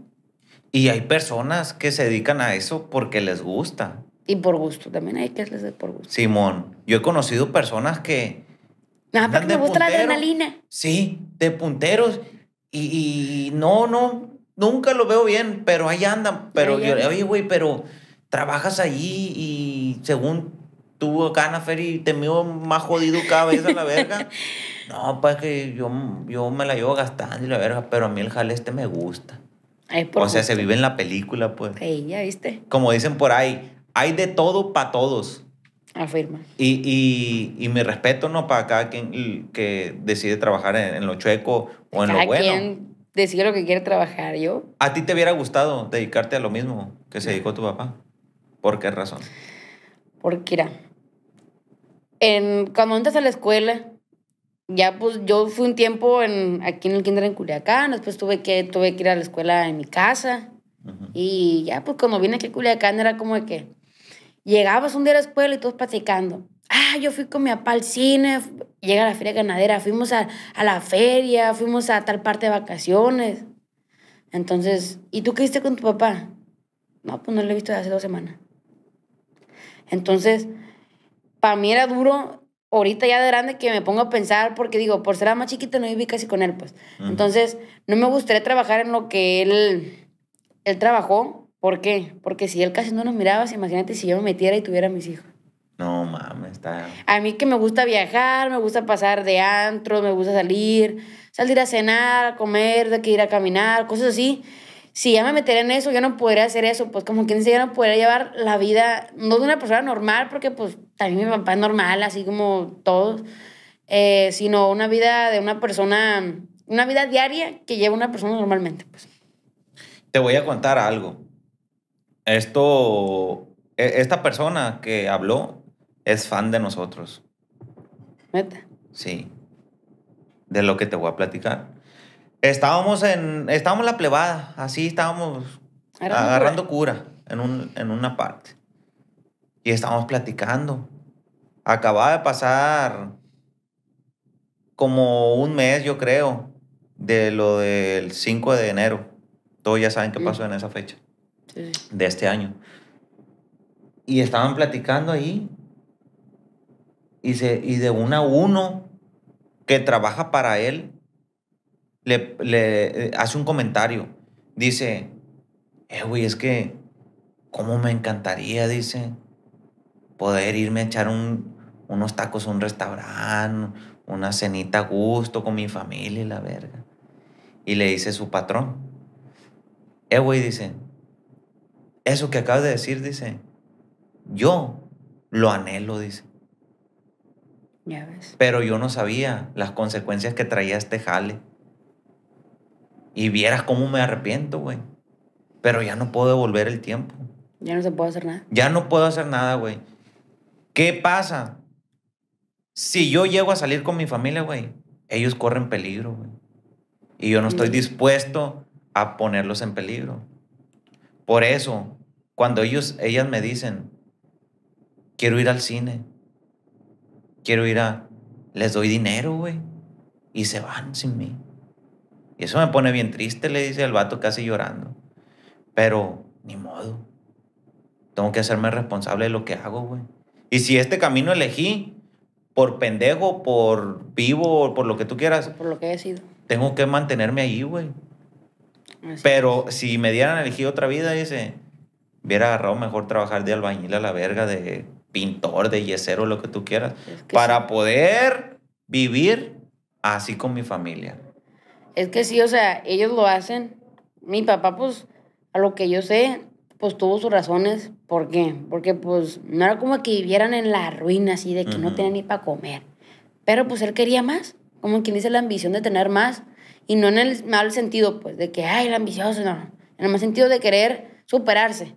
[SPEAKER 1] Y hay personas que se dedican a eso porque les gusta.
[SPEAKER 2] Y por gusto,
[SPEAKER 1] también hay que les por gusto. Simón, yo he conocido personas que...
[SPEAKER 2] Nada, pero me gusta la adrenalina.
[SPEAKER 1] Sí, de punteros. Y, y, no, no, nunca lo veo bien, pero ahí andan. Pero ahí yo, oye, güey, pero trabajas allí y según tú acá y te mío más jodido cada vez a la verga. no, pues que yo, yo me la llevo gastando y la verga, pero a mí el jale este me gusta. o sea, se vive en la película, pues.
[SPEAKER 2] Sí, ya viste.
[SPEAKER 1] Como dicen por ahí, hay de todo para todos. Afirma. Y, y, mi respeto, ¿no? Para cada quien que decide trabajar en, lo chueco o en lo bueno.
[SPEAKER 2] Quien decide lo que quiere trabajar, yo.
[SPEAKER 1] ¿A ti te hubiera gustado dedicarte a lo mismo que se dedicó tu papá? ¿Por qué razón?
[SPEAKER 2] Porque era. En, cuando entras a la escuela, ya pues yo fui un tiempo en, aquí en el kinder en Culiacán, después tuve que, tuve que ir a la escuela en mi casa. Y ya pues cuando vine aquí a Culiacán era como de que llegabas un día a la escuela y todos platicando. Ah, yo fui con mi papá al cine, llega a la feria ganadera, fuimos a, a, la feria, fuimos a tal parte de vacaciones. Entonces, ¿y tú qué hiciste con tu papá? No, pues no lo he visto desde hace dos semanas. Entonces, para mí era duro ahorita ya de grande que me pongo a pensar, porque digo, por ser la más chiquita no viví casi con él, pues. Entonces, no me gustaría trabajar en lo que él, él trabajó. ¿Por qué? Porque si él casi no nos miraba, imagínate si yo me metiera y tuviera
[SPEAKER 1] mis hijos. No mames, está.
[SPEAKER 2] A mí que me gusta viajar, me gusta pasar de antro, me gusta salir, salir a cenar, a comer, de que ir a caminar, cosas así si ya me metería en eso, yo no podría hacer eso, pues como quien dice, yo no podría llevar la vida, no de una persona normal, porque pues también mi papá es normal, así como todos, eh, sino una vida de una persona, una vida diaria que lleva una persona normalmente, pues.
[SPEAKER 1] Te voy a contar algo. Esto, e, esta persona que habló es fan de nosotros. ¿Neta? Sí. De lo que te voy a platicar. Estábamos en, estábamos la plebada, así estábamos agarrando, cura en, una parte. Y estábamos platicando. Acababa de pasar como un mes, yo creo, de lo del 5 de enero. Todos ya saben qué mm. pasó en esa fecha de este año. Y estaban platicando ahí. Y, y de uno a uno que trabaja para él, le, eh, hace un comentario. Dice, eh, güey, es que, ¿cómo me encantaría, dice, poder irme a echar unos tacos a un restaurante, una cenita a gusto con mi familia y la verga? Y le dice su patrón, eh, güey, dice, eso que acabas de decir, dice, yo lo anhelo, dice. Ya ves. Pero yo no sabía las consecuencias que traía este jale. Y vieras cómo me arrepiento, güey. Pero ya no puedo devolver el tiempo.
[SPEAKER 2] Ya no se puede hacer nada.
[SPEAKER 1] Ya no puedo hacer nada, güey. ¿Qué pasa? Si yo llego a salir con mi familia, güey, ellos corren peligro, güey. Y yo no estoy mm. dispuesto a ponerlos en peligro. Por eso, cuando ellos, ellas me dicen, quiero ir al cine, quiero ir a, les doy dinero, güey, y se van sin mí. Y eso me pone bien triste, le dice el vato casi llorando. Pero, ni modo. Tengo que hacerme responsable de lo que hago, güey. Y si este camino elegí por pendejo, por vivo, por lo que tú quieras. Por lo que he sido. Tengo que mantenerme ahí, güey. Pero si me dieran elegir otra vida, dice, hubiera agarrado mejor trabajar de albañil a la verga, de pintor, de yesero, lo que tú quieras, para poder vivir así con mi familia.
[SPEAKER 2] Es que sí, o sea, ellos lo hacen. Mi papá, pues, a lo que yo sé, pues tuvo sus razones. ¿Por qué? Porque pues no era como que vivieran en la ruina así de que no tenían ni para comer. Pero pues él quería más, como quien dice la ambición de tener más. Y no en el mal sentido, pues, de que, ay, la ambicioso, no. En el mal sentido de querer superarse.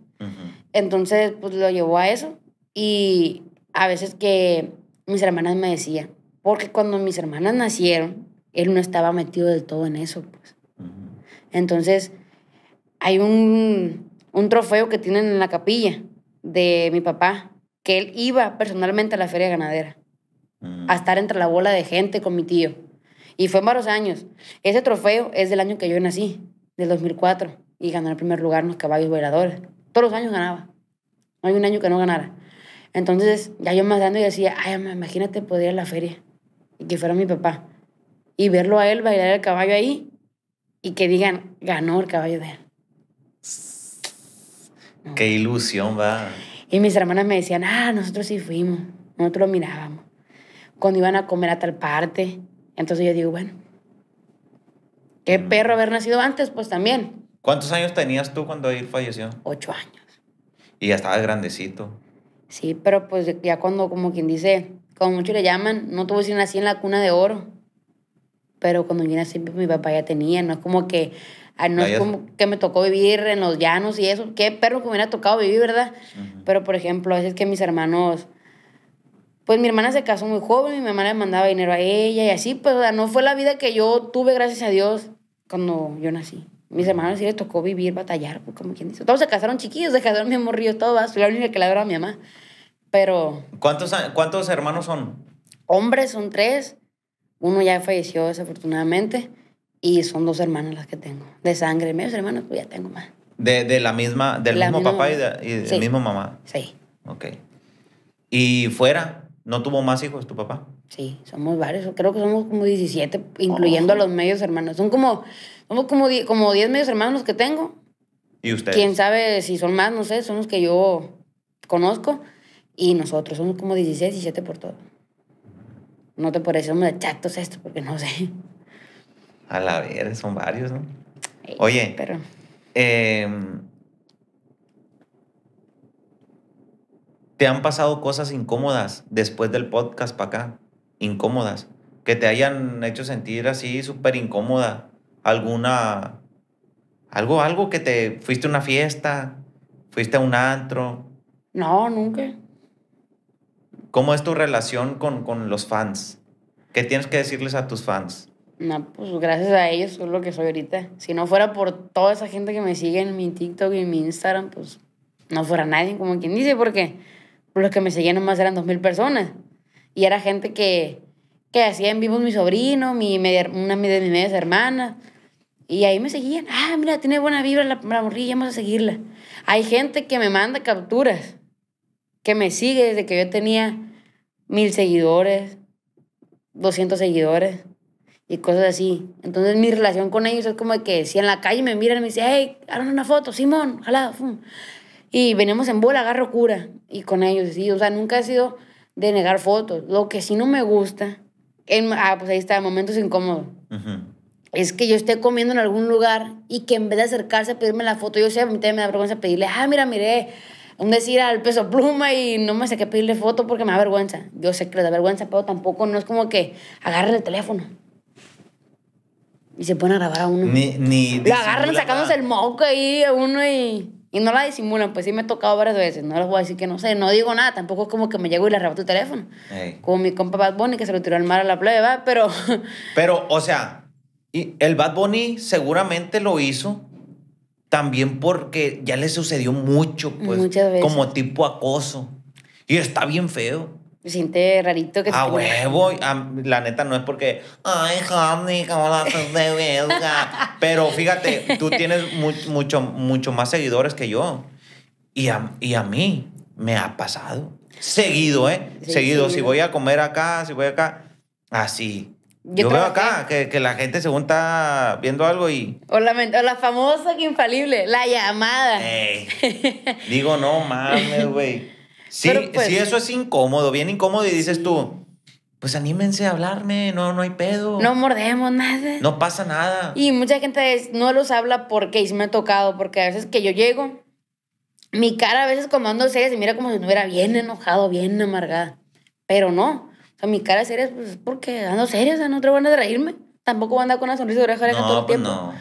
[SPEAKER 2] Entonces, pues lo llevó a eso. Y a veces que mis hermanas me decían, porque cuando mis hermanas nacieron, él no estaba metido del todo en eso. Pues. Entonces, hay un, un, trofeo que tienen en la capilla de mi papá, que él iba personalmente a la feria ganadera, mm. a estar entre la bola de gente con mi tío. Y fue en varios años. Ese trofeo es del año que yo nací, del 2004, y ganó el primer lugar en los caballos bailadores. Todos los años ganaba. No hay un año que no ganara. Entonces, ya yo más grande decía, ay, imagínate poder ir a la feria y que fuera mi papá y verlo a él bailar el caballo ahí y que digan, ganó el caballo de él.
[SPEAKER 1] Qué ilusión, va.
[SPEAKER 2] Y mis hermanas me decían, ah, nosotros sí fuimos, nosotros lo mirábamos. Cuando iban a comer a tal parte. Entonces yo digo, bueno, qué mm. perro haber nacido antes, pues también.
[SPEAKER 1] ¿Cuántos años tenías tú cuando él falleció? Ocho años. Y ya estabas grandecito.
[SPEAKER 2] Sí, pero pues ya cuando, como quien dice, como muchos le llaman, no tuvo sin así en la cuna de oro pero cuando yo nací pues, mi papá ya tenía, no es como que ah, no que me tocó vivir en los llanos y eso, qué perro que me hubiera tocado vivir, ¿verdad? Pero por ejemplo, a veces que mis hermanos pues mi hermana se casó muy joven, mi mamá le mandaba dinero a ella y así, pues no fue la vida que yo tuve gracias a Dios cuando yo nací. Mis hermanos sí les tocó vivir, batallar, pues, como quien dice. Todos se casaron chiquillos, se casaron bien todo va. soy la única que le adoro a mi mamá. Pero...
[SPEAKER 1] ¿Cuántos, ¿Cuántos hermanos son?
[SPEAKER 2] Hombres son tres uno ya falleció desafortunadamente y son dos hermanas las que tengo. De sangre, medios hermanos, pues ya tengo más.
[SPEAKER 1] De, la misma, del mismo papá y, de, del mismo mamá. Sí. Ok. ¿Y fuera? ¿No tuvo más hijos tu papá? Sí,
[SPEAKER 2] somos varios. Creo que somos como 17, incluyendo a oh. los medios hermanos. Son como, somos como 10, como medios hermanos los que tengo. ¿Y usted Quién sabe si son más, no sé, son los que yo conozco. Y nosotros somos como 16, 17 por todo no te parece de chatos esto, porque no sé.
[SPEAKER 1] A la vez son varios, ¿no? Oye, em, ¿te han pasado cosas incómodas después del podcast para acá? Incómodas. Que te hayan hecho sentir así súper incómoda. Alguna... Algo, algo que te... Fuiste a una fiesta, fuiste a un antro.
[SPEAKER 2] No, nunca.
[SPEAKER 1] ¿Cómo es tu relación con, con los fans? ¿Qué tienes que decirles a tus fans?
[SPEAKER 2] No, pues gracias a ellos soy lo que soy ahorita. Si no fuera por toda esa gente que me sigue en mi TikTok y en mi Instagram, pues no fuera nadie, como quien dice, porque los que me seguían nomás eran 2.000 personas. Y era gente que, que hacía en vivo mi sobrino, mi media, una de mis medias hermanas. Y ahí me seguían. Ah, mira, tiene buena vibra la, la morrilla, vamos a seguirla. Hay gente que me manda capturas que me sigue desde que yo tenía mil seguidores, 200 seguidores y cosas así. Entonces mi relación con ellos es como que si en la calle me miran y me dicen, hey, hagan una foto, Simón, ojalá. Y venimos en bola, agarro cura. Y con ellos, sí, o sea, nunca ha sido de negar fotos. Lo que sí no me gusta, en, ah, pues ahí está, momentos incómodos. Es que yo esté comiendo en algún lugar y que en vez de acercarse a pedirme la foto, yo sé, a me da vergüenza pedirle, ah, mira, mire! un decir al peso pluma y no me sé qué pedirle foto porque me da vergüenza. Yo sé que le da vergüenza, pero tampoco no es como que agarren el teléfono. Y se ponen a grabar a uno.
[SPEAKER 1] Ni, ni agarran sacándose el
[SPEAKER 2] moco ahí a uno y, no la disimulan. Pues sí me ha tocado varias veces. No les voy a decir que no sé, no digo nada. Tampoco es como que me llego y le arrebato el teléfono. Como mi compa Bad Bunny que se lo tiró al mar a la playa ¿verdad? Pero...
[SPEAKER 1] Pero, o sea, y el Bad Bunny seguramente lo hizo también porque ya le sucedió mucho, pues, como tipo acoso. Y está bien feo.
[SPEAKER 2] Me siente rarito que... A huevo,
[SPEAKER 1] la neta no es porque, ay, honey, cómo la de Pero fíjate, tú tienes mucho, mucho, mucho más seguidores que yo. Y a, y a mí me ha pasado. Seguido, ¿eh? seguido. Si voy a comer acá, si voy acá, así. Yo, veo acá que, que, la gente según está viendo algo y...
[SPEAKER 2] O la, famosa que infalible, la llamada.
[SPEAKER 1] digo, no mames, güey. Sí, pues, eso es incómodo, bien incómodo y dices tú, pues anímense a hablarme, no, no hay pedo. No
[SPEAKER 2] mordemos nada.
[SPEAKER 1] No pasa nada. Y
[SPEAKER 2] mucha gente no los habla porque sí me ha tocado, porque a veces que yo llego, mi cara a veces como ando seria se mira como si hubiera bien enojado, bien amargada. Pero no, o sea, mi cara seria es pues, porque ando seria, o sea, no traigo ganas de reírme. Tampoco voy a andar con una sonrisa de oreja todo el pues tiempo. No.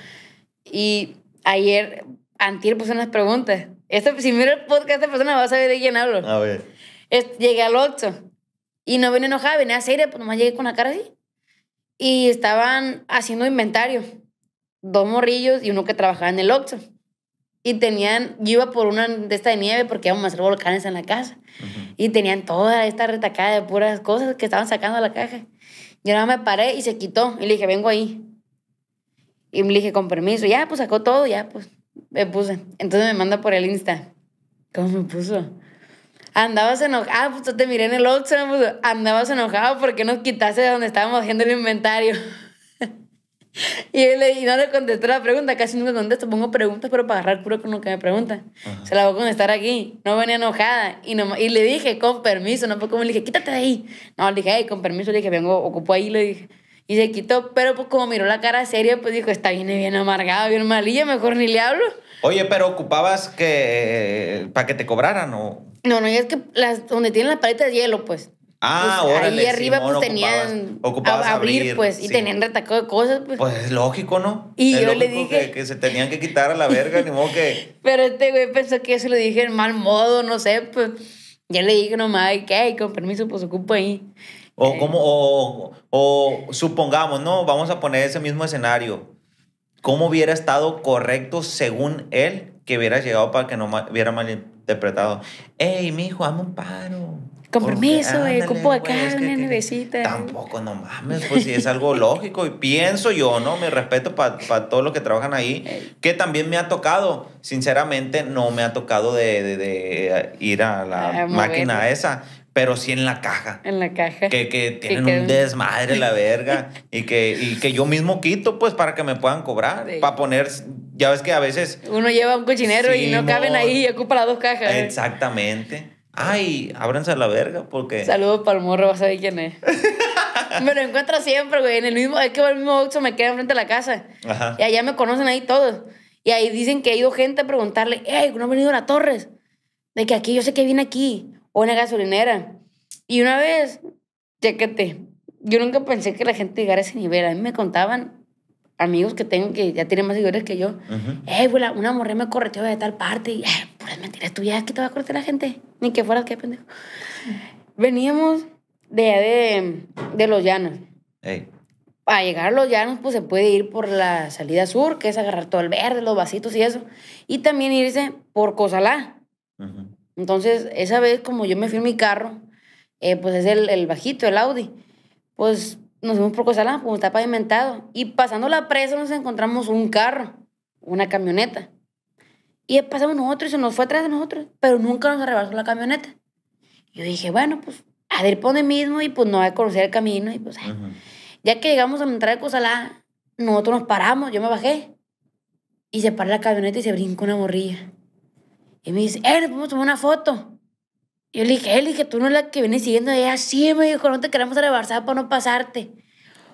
[SPEAKER 2] Y ayer, antier puse unas preguntas. Este, si miro el podcast, esta persona va a saber de quién hablo. A ver. llegué al 8 y no venía enojada, venía seria, pues nomás llegué con la cara así. Y estaban haciendo inventario. Dos morrillos y uno que trabajaba en el Oxxo. Y tenían, yo iba por una de esta de nieve porque íbamos a hacer volcanes en la casa. Y tenían toda esta retacada de puras cosas que estaban sacando de la caja. Yo nada me paré y se quitó. Y le dije, vengo ahí. Y le dije, con permiso. ya, pues sacó todo, ya, pues me puse. Entonces me manda por el Insta. ¿Cómo me puso? Andabas enojado, ah, pues te miré en el otro pues, andabas enojado porque nos quitaste de donde estábamos haciendo el inventario. Y, él no le contestó la pregunta, casi nunca contesto, pongo preguntas, pero para agarrar puro con lo que me pregunta. Se la voy a contestar aquí. No venía enojada. Y, y le dije, con permiso, no fue como le dije, quítate de ahí. No, le dije, con permiso, le dije, vengo, ocupo ahí, le dije. Y se quitó, pero pues como miró la cara seria, pues dijo, está bien, bien amargada, bien malilla, mejor ni le hablo.
[SPEAKER 1] Oye, pero ocupabas que. Eh, para que te cobraran o.
[SPEAKER 2] No, no, es que las, donde tienen las paletas de hielo, pues.
[SPEAKER 1] Pues, ah, Ahí arriba pues tenían ocupabas, abrir, pues, y
[SPEAKER 2] tenían retaco de cosas. Pues. pues
[SPEAKER 1] es lógico, ¿no? Y yo le dije... Que, se tenían que quitar a la verga, ni modo que...
[SPEAKER 2] Pero este güey pensó que yo se lo dije en mal modo, no sé, pues... Ya le dije nomás, que con permiso, pues ocupo ahí.
[SPEAKER 1] O, como, o, supongamos, ¿no? Vamos a poner ese mismo escenario. ¿Cómo hubiera estado correcto según él que hubiera llegado para que no hubiera malinterpretado? Ey, mijo, amo un paro
[SPEAKER 2] compromiso, ocupo eh, cupo acá, una nevecita. Tampoco,
[SPEAKER 1] no mames, pues si es algo lógico. Y pienso yo, ¿no? Mi respeto para todos los que trabajan ahí, que también me ha tocado. Sinceramente, no me ha tocado de, eh, ir a la máquina esa pero sí en la caja.
[SPEAKER 2] En la caja.
[SPEAKER 1] Que, que tienen un desmadre la verga y que, que yo mismo quito, pues, para que me puedan cobrar, para poner... Ya ves que a veces...
[SPEAKER 2] Uno lleva un cochinero y no caben ahí y ocupa las dos cajas. ¿eh?
[SPEAKER 1] Exactamente ay, ábranse a la verga porque...
[SPEAKER 2] Saludos para el morro, vas a ver quién es. me lo encuentro siempre, güey, en el mismo, es que el mismo Oxxo me queda enfrente de la casa. Y allá me conocen ahí todos. Y ahí dicen que ha ido gente a preguntarle, hey, ¿no ha venido a la Torres? De que aquí, yo sé que viene aquí, o una gasolinera. Y una vez, chequete, yo nunca pensé que la gente llegara a ese nivel. A mí me contaban amigos que tengo que ya tienen más seguidores que yo. Eh, güey, una morrea me correteó de tal parte y, eh, tú ya es que te va a corretear la gente. Ni que fueras, qué pendejo. Veníamos de, de, de Los Llanos. Hey. Para llegar a Los Llanos, pues se puede ir por la salida sur, que es agarrar todo el verde, los vasitos y eso. Y también irse por Cosalá. Entonces, esa vez, como yo me fui en mi carro, eh, pues es el, el bajito, el Audi. Pues nos fuimos por Cozalá, como está pavimentado. Y pasando la presa nos encontramos un carro, una camioneta. Y pasamos nosotros y se nos fue atrás de nosotros, pero nunca nos arrebató la camioneta. Yo dije, bueno, pues a ver pone mismo y pues no va a conocer el camino. Y pues, ah". ya que llegamos a la entrada de Cozalá, nosotros nos paramos, yo me bajé. Y se para la camioneta y se brinca una morrilla. Y me dice, eh, nos podemos tomar una foto yo le dije, Eli, que tú no es la que viene siguiendo. ella, sí, me dijo, no te queremos barzada para no pasarte.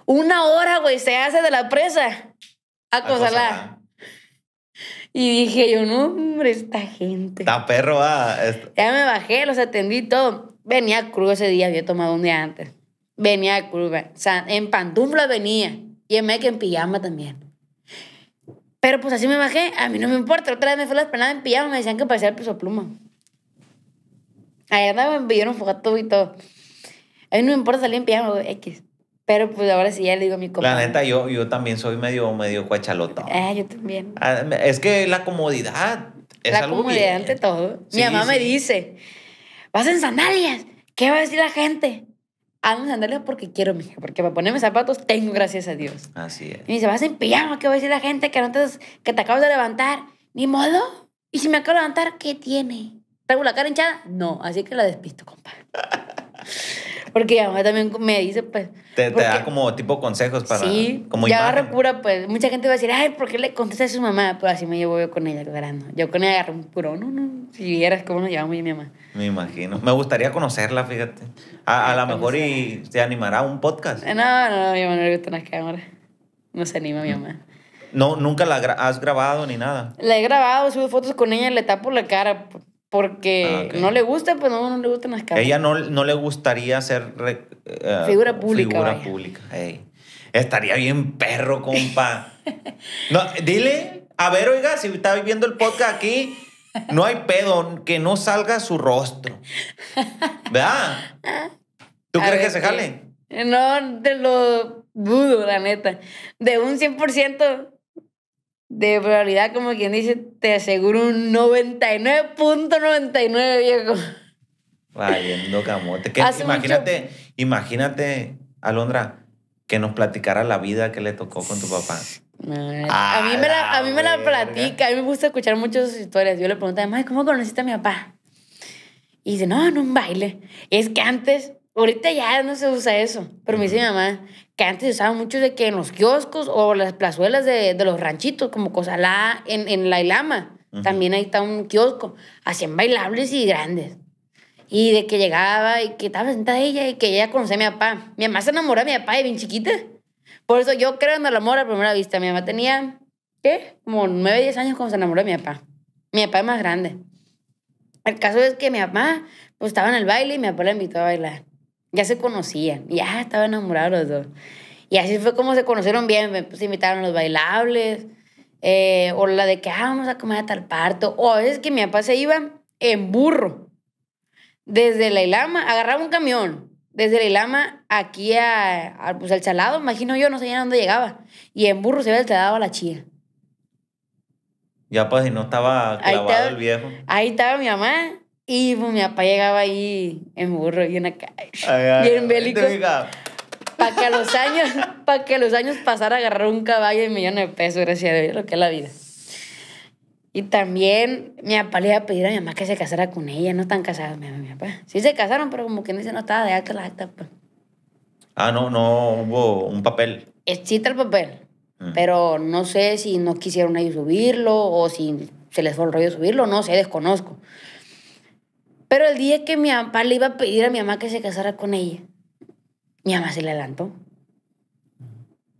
[SPEAKER 2] Una hora, güey, se hace de la presa. Acosala. Y dije yo, no, hombre, esta gente.
[SPEAKER 1] Está perro, ah.
[SPEAKER 2] Ya me bajé, los atendí todo. Venía crudo ese día, había tomado un día antes. Venía crudo. O sea, en pantufla venía. Y en meca en pijama también. Pero pues así me bajé. A mí no me importa. Otra vez me fue la penadas en pijama. Me decían que parecía el piso pluma nada, me pijama y todo. A mí no me importa salir en pijama, güey, X. Pero pues ahora sí ya le digo a mi compa. La
[SPEAKER 1] neta, yo, yo también soy medio, medio cuachalota. Ah, yo también. Ah, es que la comodidad es la algo comodidad ante
[SPEAKER 2] todo. mi mamá me dice, vas en sandalias, ¿qué va a decir la gente? hago en sandalias porque quiero, mija, porque para ponerme zapatos tengo, gracias a Dios.
[SPEAKER 1] Así es. Y me dice, vas en pijama,
[SPEAKER 2] ¿qué va a decir la gente que, no te, que te acabas de levantar? Ni modo. Y si me acabo de levantar, ¿qué tiene? tengo la cara hinchada? No, así que la despisto, compa. Porque mi mamá también me dice, pues.
[SPEAKER 1] Te, da como tipo consejos para. Sí, como Ya agarro
[SPEAKER 2] pura, pues. Mucha gente va a decir, ay, ¿por qué le contestas a su mamá? Pues así me llevo yo con ella, agarrando. Yo con ella agarro un puro. No, no. Si vieras cómo nos llevamos mi mamá.
[SPEAKER 1] Me imagino. Me gustaría conocerla, fíjate. A, lo mejor y se animará un podcast. No,
[SPEAKER 2] no, no, mi mamá no le gusta las cámaras. No se anima mi mm. mamá.
[SPEAKER 1] No, nunca la has grabado ni nada.
[SPEAKER 2] La he grabado, subo fotos con ella, le tapo la cara. Pues porque ah, no le gusta, pues no, no le gustan las cámaras. Ella no,
[SPEAKER 1] le gustaría ser eh, figura pública. Figura pública. Estaría bien perro, compa. dile, a ver, oiga, si está viendo el podcast aquí, no hay pedo que no salga su rostro. ¿Verdad? ¿Tú crees que se jale?
[SPEAKER 2] Eh, no, te lo dudo, la neta. De un 100%, de probabilidad, como quien dice, te aseguro un 99.99, viejo.
[SPEAKER 1] Valiendo camote. imagínate, imagínate, Alondra, que nos platicara la vida que le tocó con tu papá. a, mí me la, platica,
[SPEAKER 2] a mí me gusta escuchar muchas historias. Yo le pregunto, además, ¿cómo conociste a mi papá? Y dice, no, en un baile. Es que antes Ahorita ya no se usa eso, pero me dice mi mamá que antes se usaba mucho de que en los kioscos o las plazuelas de, de los ranchitos, como Cosalá, en, en La Ilama, también ahí está un kiosco, hacían bailables y grandes. Y de que llegaba y que estaba sentada ella y que ella conocía a mi papá. Mi mamá se enamoró de mi papá de bien chiquita. Por eso yo creo en el amor a primera vista. Mi mamá tenía, ¿qué? Como 9, diez años cuando se enamoró de mi papá. Mi papá es más grande. El caso es que mi mamá pues, estaba en el baile y mi papá la invitó a bailar. Ya se conocían, ya ah, estaban enamorados los dos. Y así fue como se conocieron bien, se pues, invitaron a los bailables, eh, o la de que ah, vamos a comer a tal parto, o a veces que mi papá se iba en burro, desde La Ilama, agarraba un camión, desde La Ilama aquí a, pues, al Chalado, imagino yo, no sabía dónde llegaba, y en burro se iba al a la chía.
[SPEAKER 1] Ya pues, si no estaba clavado el viejo.
[SPEAKER 2] Ahí estaba mi mamá, y pues, mi papá llegaba ahí en burro y en acá, bien bélico. Para que a los años, para que los años pasara a agarrar un caballo de millones de pesos, gracias a Dios, lo que es la vida. Y también mi papá le iba a pedir a mi mamá que se casara con ella, no están casados mi mamá mi papá. Sí se casaron, pero como que dice, no estaba de acta la acta. Pues.
[SPEAKER 1] Ah, no, no hubo un papel.
[SPEAKER 2] Existe el papel, mm. pero no sé si no quisieron ahí subirlo o si se les fue el rollo subirlo, no sé, desconozco. Pero el día que mi papá le iba a pedir a mi mamá que se casara con ella, mi mamá se le adelantó.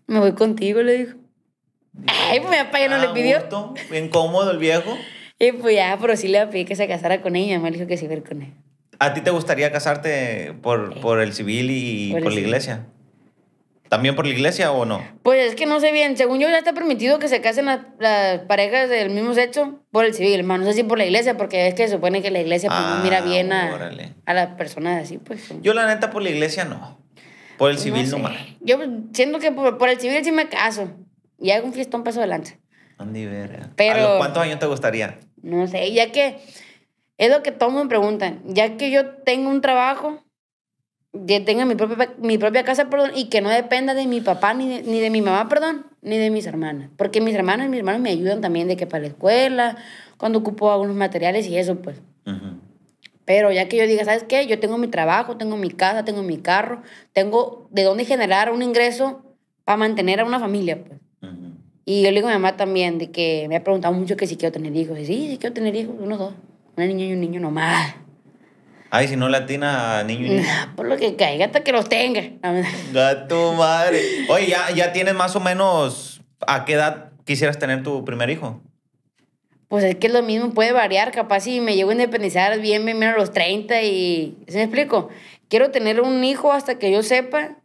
[SPEAKER 2] Me voy contigo, le dijo. Ay, mi papá ya no le ah, pidió. el viejo. Y pues ya, pero sí le pedí que se casara con ella. Mi mamá le dijo que se iba con él.
[SPEAKER 1] ¿A ti te gustaría casarte por, por el civil y por, la iglesia? ¿También por la iglesia o no?
[SPEAKER 2] Pues es que no sé bien. Según yo, ya está permitido que se casen las, parejas del mismo sexo por el civil, hermano. No sé si por la iglesia, porque es que se supone que la iglesia pues, mira ah, bien a, a, las personas así, pues.
[SPEAKER 1] Yo, la neta, por la iglesia no. Por el civil no más.
[SPEAKER 2] Yo pues, siento que por, el civil sí me caso. Y hago un fiestón paso adelante. Andy, verga. ¿A los cuántos
[SPEAKER 1] años te gustaría?
[SPEAKER 2] No sé, ya que. Es lo que tomo me pregunta Ya que yo tengo un trabajo que tenga mi propia, mi propia casa, perdón, y que no dependa de mi papá ni de, ni de mi mamá, perdón, ni de mis hermanas. Porque mis hermanas y mis hermanos me ayudan también de que para la escuela, cuando ocupo algunos materiales y eso, pues. Pero ya que yo diga, ¿sabes qué? Yo tengo mi trabajo, tengo mi casa, tengo mi carro, tengo de dónde generar un ingreso para mantener a una familia, pues. Y yo le digo a mi mamá también de que me ha preguntado mucho que si quiero tener hijos. Y sí, sí quiero tener hijos, unos dos. Una niña y un niño nomás.
[SPEAKER 1] Ay, si no latina niño y niña.
[SPEAKER 2] Por lo que caiga hasta que los tenga.
[SPEAKER 1] tu madre. Oye, ¿ya, ya tienes más o menos a qué edad quisieras tener tu primer hijo?
[SPEAKER 2] Pues es que lo mismo puede variar, capaz si me llego a independizar bien, bien, a los 30 y... ¿Se me explico? Quiero tener un hijo hasta que yo sepa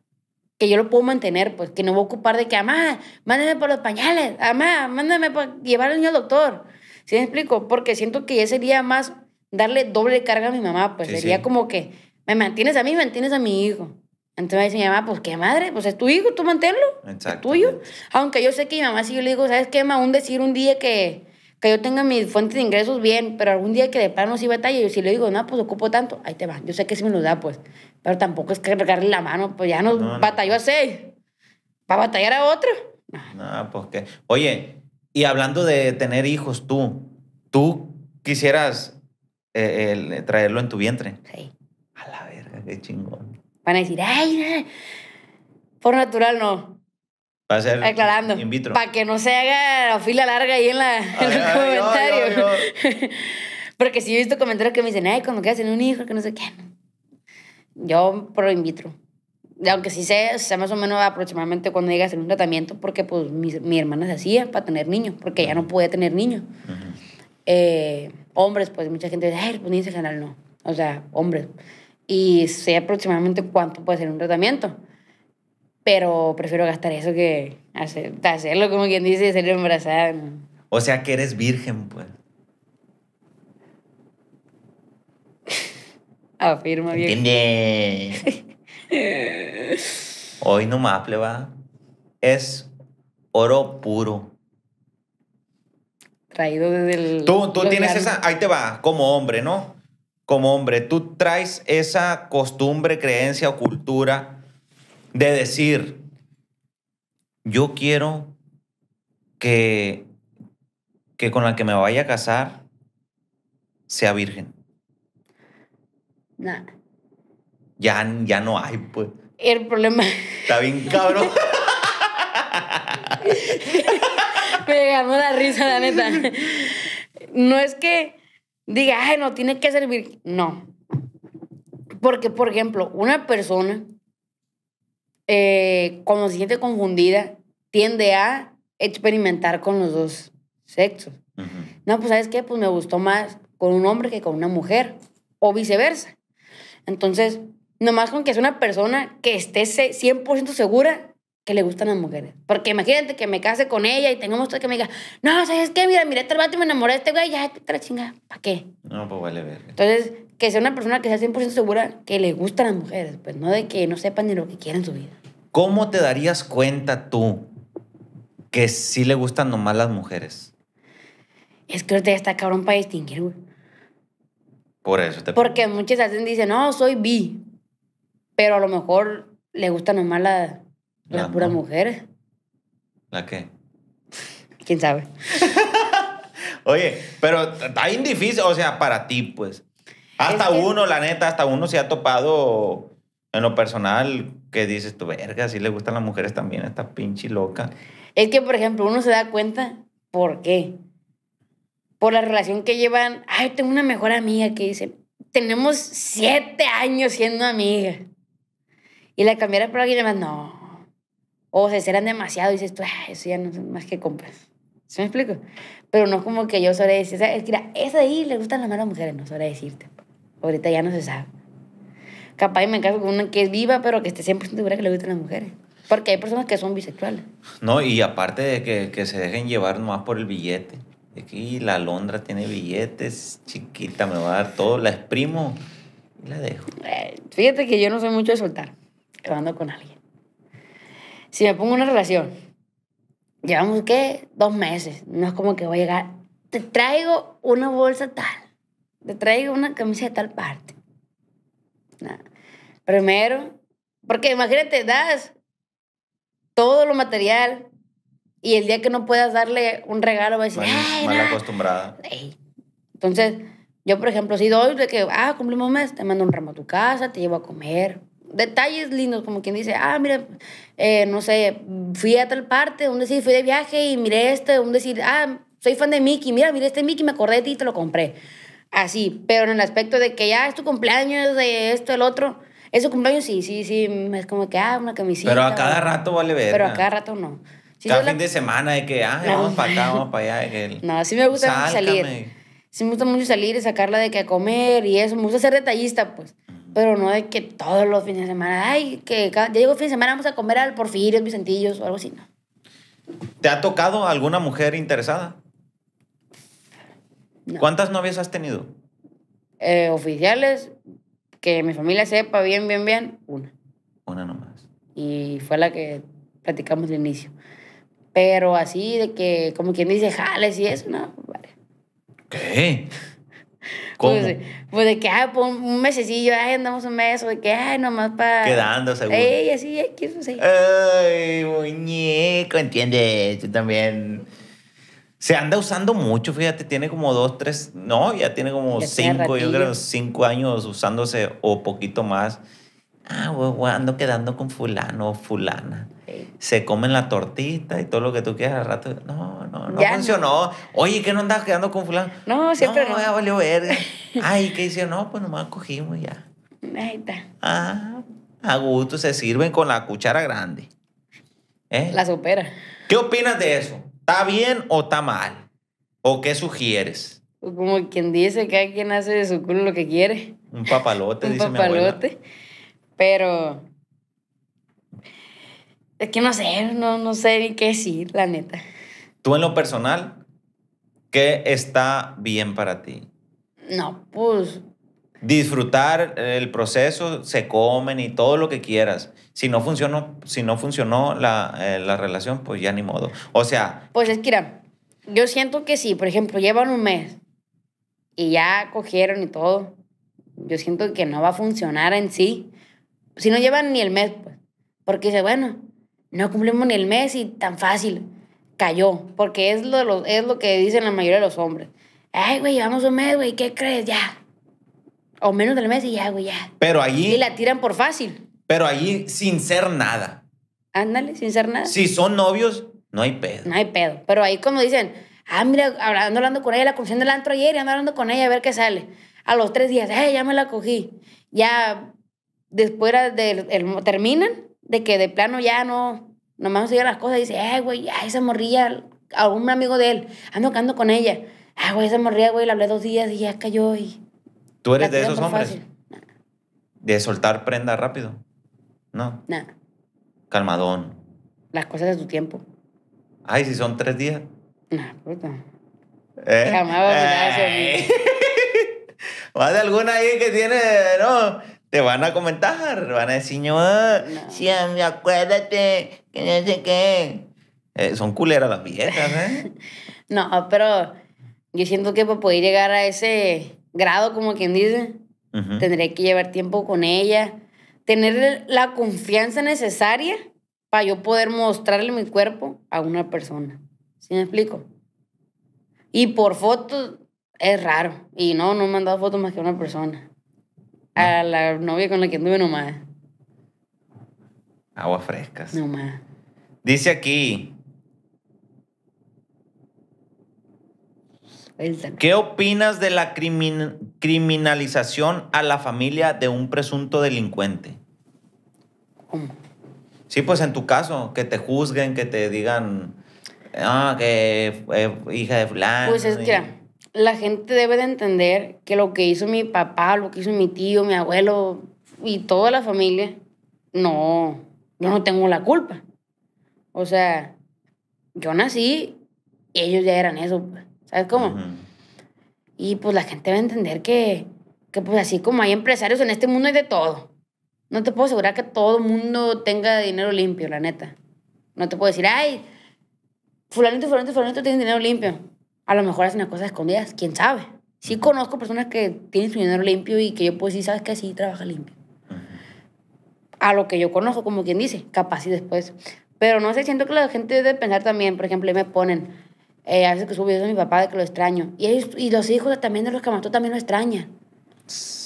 [SPEAKER 2] que yo lo puedo mantener, pues que no voy a ocupar de que, mamá, mándame por los pañales, mamá, mándame para llevar al niño al doctor. ¿Se me explico? Porque siento que ya sería más darle doble carga a mi mamá, pues sería como que me mantienes a mí, mantienes a mi hijo. Entonces me dice mi mamá, pues qué madre, pues es tu hijo, tú manténlo, es tuyo. Aunque yo sé que mi mamá si yo le digo, ¿sabes qué, mamá? Un decir un día que, que yo tenga mis fuentes de ingresos bien, pero algún día que de plano sí batalla, yo si le digo, no, pues ocupo tanto, ahí te va. Yo sé que sí me lo da, pues. Pero tampoco es que la mano, pues ya nos no, batalló a seis. ¿Va a batallar a otro?
[SPEAKER 1] No, pues Oye, y hablando de tener hijos, tú, tú quisieras eh, eh, traerlo en tu vientre. Sí. A la verga, qué chingón.
[SPEAKER 2] Van a decir, ay, por natural no.
[SPEAKER 1] Va a ser Aclarando, in vitro. Para
[SPEAKER 2] que no se haga la fila larga ahí en, la, en los Porque si yo he visto comentarios que me dicen, ay, cuando quedas en un hijo, que no sé qué. Yo por in vitro. Aunque sí sé, sé más o menos aproximadamente cuando llegas en un tratamiento, porque pues mi, mi hermana se hacía para tener niños, porque ya no podía tener niños. eh, Hombres, pues mucha gente dice, ay, pues canal no. O sea, hombres. Y sé aproximadamente cuánto puede ser un tratamiento. Pero prefiero gastar eso que hacerlo, como quien dice, ser embarazada.
[SPEAKER 1] O sea que eres virgen, pues.
[SPEAKER 2] Afirma bien. ¿Entiendes?
[SPEAKER 1] Hoy nomás, pleba. Es oro puro
[SPEAKER 2] traído desde el... Tú, tienes esa,
[SPEAKER 1] ahí te va, como hombre, ¿no? Como hombre, tú traes esa costumbre, creencia o cultura de decir, yo quiero que, que con la que me vaya a casar sea virgen. Nada. Ya, ya no hay, pues.
[SPEAKER 2] El problema.
[SPEAKER 1] Está bien cabrón.
[SPEAKER 2] me ganó la risa, la neta. No es que diga, ay, no, tiene que servir. No. Porque, por ejemplo, una persona, eh, cuando se siente confundida, tiende a experimentar con los dos sexos. No, pues, ¿sabes qué? Pues me gustó más con un hombre que con una mujer, o viceversa. Entonces, nomás con que es una persona que esté 100% segura que le gustan las mujeres. Porque imagínate que me case con ella y tengamos que me diga, no, ¿sabes qué? Mira, miré este vato y me enamoré de este güey, ya, te la chinga, ¿para qué?
[SPEAKER 1] No, pues vale ver.
[SPEAKER 2] Entonces, que sea una persona que sea 100% segura que le gustan las mujeres, pues no de que no sepan ni lo que quieren en su vida.
[SPEAKER 1] ¿Cómo te darías cuenta tú que sí le gustan nomás las mujeres?
[SPEAKER 2] Es que ahorita está cabrón para distinguir, güey.
[SPEAKER 1] Por eso te... Porque
[SPEAKER 2] muchas veces dicen, no, soy bi, pero a lo mejor le gustan nomás las ¿La, pura mujer? ¿La qué? ¿Quién sabe?
[SPEAKER 1] Oye, pero está bien difícil, o sea, para ti, pues. Hasta uno, la neta, hasta uno se ha topado en lo personal que dices, tu verga, si le gustan las mujeres también, esta pinche loca.
[SPEAKER 2] Es que, por ejemplo, uno se da cuenta, ¿por qué? Por la relación que llevan. Ay, tengo una mejor amiga que dice, tenemos siete años siendo amiga. Y la cambiara por alguien más, no. O se serán demasiado y dices pues eso ya no es más que compras. ¿se me explico? Pero no es como que yo sobre decir, es que ahí le gustan las malas mujeres, no sobre decirte. Ahorita ya no se sabe. Capaz me caso con una que es viva, pero que esté 100% segura que le gustan las mujeres. Porque hay personas que son bisexuales.
[SPEAKER 1] No, y aparte de que, que se dejen llevar nomás por el billete. Es que la Londra tiene billetes, chiquita, me va a dar todo, la exprimo y la dejo. Eh,
[SPEAKER 2] fíjate que yo no soy mucho de soltar, quedando con alguien si me pongo una relación, llevamos, ¿qué? Dos meses. No es como que voy a llegar, te traigo una bolsa tal, te traigo una camisa de tal parte. Primero, porque imagínate, das todo lo material y el día que no puedas darle un regalo, va a decir, Ay, mal
[SPEAKER 1] acostumbrada.
[SPEAKER 2] Entonces, yo, por ejemplo, si doy de que, ah, cumplimos un mes, te mando un ramo a tu casa, te llevo a comer, detalles lindos, como quien dice, ah, mira, eh, no sé, fui a tal parte, un decir, fui de viaje y miré este, un decir, ah, soy fan de Mickey, mira, miré este Mickey, me acordé de ti y te lo compré. Así, pero en el aspecto de que ya es tu cumpleaños, de esto, el otro, es cumpleaños, sí, sí, sí, es como que, ah, una camisita. Pero a cada rato vale ver. Pero a cada rato no.
[SPEAKER 1] cada fin de semana de que, ah, hemos vamos para acá, vamos allá. El...
[SPEAKER 2] No, sí me gusta salir. Sí me gusta mucho salir y sacarla de que a comer y eso. Me gusta ser detallista, pues. Pero no de que todos los fines de semana, ay, que ya llegó fin de semana, vamos a comer al Porfirio, Vicentillos o algo así, ¿no?
[SPEAKER 1] ¿Te ha tocado alguna mujer interesada? No. ¿Cuántas novias has tenido?
[SPEAKER 2] Eh, oficiales, que mi familia sepa bien, bien, bien,
[SPEAKER 1] una. Una nomás.
[SPEAKER 2] Y fue la que platicamos al inicio. Pero así de que, como quien dice, jales y eso, no, vale.
[SPEAKER 1] ¿Qué? Pues,
[SPEAKER 2] pues, de que, ah, un mesecillo, ay, andamos un mes, o de que, ay, nomás para... Quedando, seguro. Ey, así, ¿qué es
[SPEAKER 1] Ay, muñeco, entiende, tú también... Se anda usando mucho, fíjate, tiene como dos, tres, no, ya tiene como cinco, yo creo, cinco años usándose o poquito más. Ah, güey, ando quedando con fulano o fulana se comen la tortita y todo lo que tú quieras al rato. No, no, no funcionó. Oye, ¿qué no andas quedando con fulano? No, siempre no. No, ya valió verga. Ay, ¿qué hicieron? No, pues nomás cogimos y ya. Ahí está. Ah, a gusto, se sirven con la cuchara grande. ¿Eh? La supera. ¿Qué opinas de eso? ¿Está bien o está mal? ¿O qué sugieres?
[SPEAKER 2] Pues como quien dice, que hay quien hace de su culo lo que quiere.
[SPEAKER 1] Un papalote, Un dice papalote.
[SPEAKER 2] Mi abuela. Pero es que no sé, no, no sé ni qué decir, la neta.
[SPEAKER 1] Tú en lo personal, ¿qué está bien para ti?
[SPEAKER 2] No, pues...
[SPEAKER 1] Disfrutar el proceso, se comen y todo lo que quieras. Si no funcionó, si no funcionó la, eh, la relación, pues ya ni modo. O sea...
[SPEAKER 2] Pues es que, mira, yo siento que sí, por ejemplo, llevan un mes y ya cogieron y todo. Yo siento que no va a funcionar en sí. Si no llevan ni el mes, pues. Porque dice, bueno, no cumplimos ni el mes y tan fácil, cayó, porque es lo, es lo que dicen la mayoría de los hombres. Ay, güey, llevamos un mes, güey, ¿qué crees? Ya. O menos del mes y ya, güey, ya. Pero allí... Y la tiran por fácil.
[SPEAKER 1] Pero allí sin ser nada.
[SPEAKER 2] Ándale, sin ser nada. Si
[SPEAKER 1] son novios, no hay pedo.
[SPEAKER 2] No hay pedo. Pero ahí como dicen, ah, mira, hablando, hablando con ella, la conocí en el antro ayer y ando hablando con ella a ver qué sale. A los tres días, ay, ya me la cogí. Ya después de, el terminan de que de plano ya no, nomás sigue las cosas y dice, ay, güey, ya esa morrilla, algún amigo de él, ando cando con ella. Ay, ah, güey, esa morrilla, güey, la hablé dos días y ya cayó y...
[SPEAKER 1] ¿Tú eres de esos hombres? ¿De soltar prenda rápido? No. Nada. Calmadón.
[SPEAKER 2] Las cosas de tu tiempo.
[SPEAKER 1] Ay, si son tres días. Nah, puta. ¿Eh? Jamás
[SPEAKER 2] voy a
[SPEAKER 1] eh. de alguna ahí que tiene, no, te van a comentar, van a decir, no, sí, acuérdate, que no sé qué. Eh, son culeras las viejas, ¿eh?
[SPEAKER 2] no, pero yo siento que para poder llegar a ese grado, como quien dice, tendré que llevar tiempo con ella, tener la confianza necesaria para yo poder mostrarle mi cuerpo a una persona. ¿Sí me explico? Y por fotos es raro. Y no, no me han fotos más que a una persona a la novia con la que anduve nomás.
[SPEAKER 1] Aguas frescas. Nomás. Dice aquí. ¿Qué opinas de la criminalización a la familia de un presunto delincuente? ¿Cómo? Sí, pues en tu caso, que te juzguen, que te digan, ah, que eh, hija de fulano. Pues es que,
[SPEAKER 2] la gente debe de entender que lo que hizo mi papá, lo que hizo mi tío, mi abuelo y toda la familia, no, yo no tengo la culpa. O sea, yo nací y ellos ya eran eso, pues, ¿sabes cómo? Y pues la gente debe entender que, que pues así como hay empresarios en este mundo hay de todo. No te puedo asegurar que todo el mundo tenga dinero limpio, la neta. No te puedo decir, ay, fulanito, fulanito, fulanito tiene dinero limpio a lo mejor hacen las cosas escondidas, quién sabe. Sí conozco personas que tienen su dinero limpio y que yo puedo decir, ¿sabes que Sí, trabaja limpio. A lo que yo conozco, como quien dice, capaz y después. Pero no sé, siento que la gente debe pensar también, por ejemplo, me ponen, eh, a veces que subo videos de mi papá de que lo extraño. Y, y los hijos también de los que mató también lo extrañan.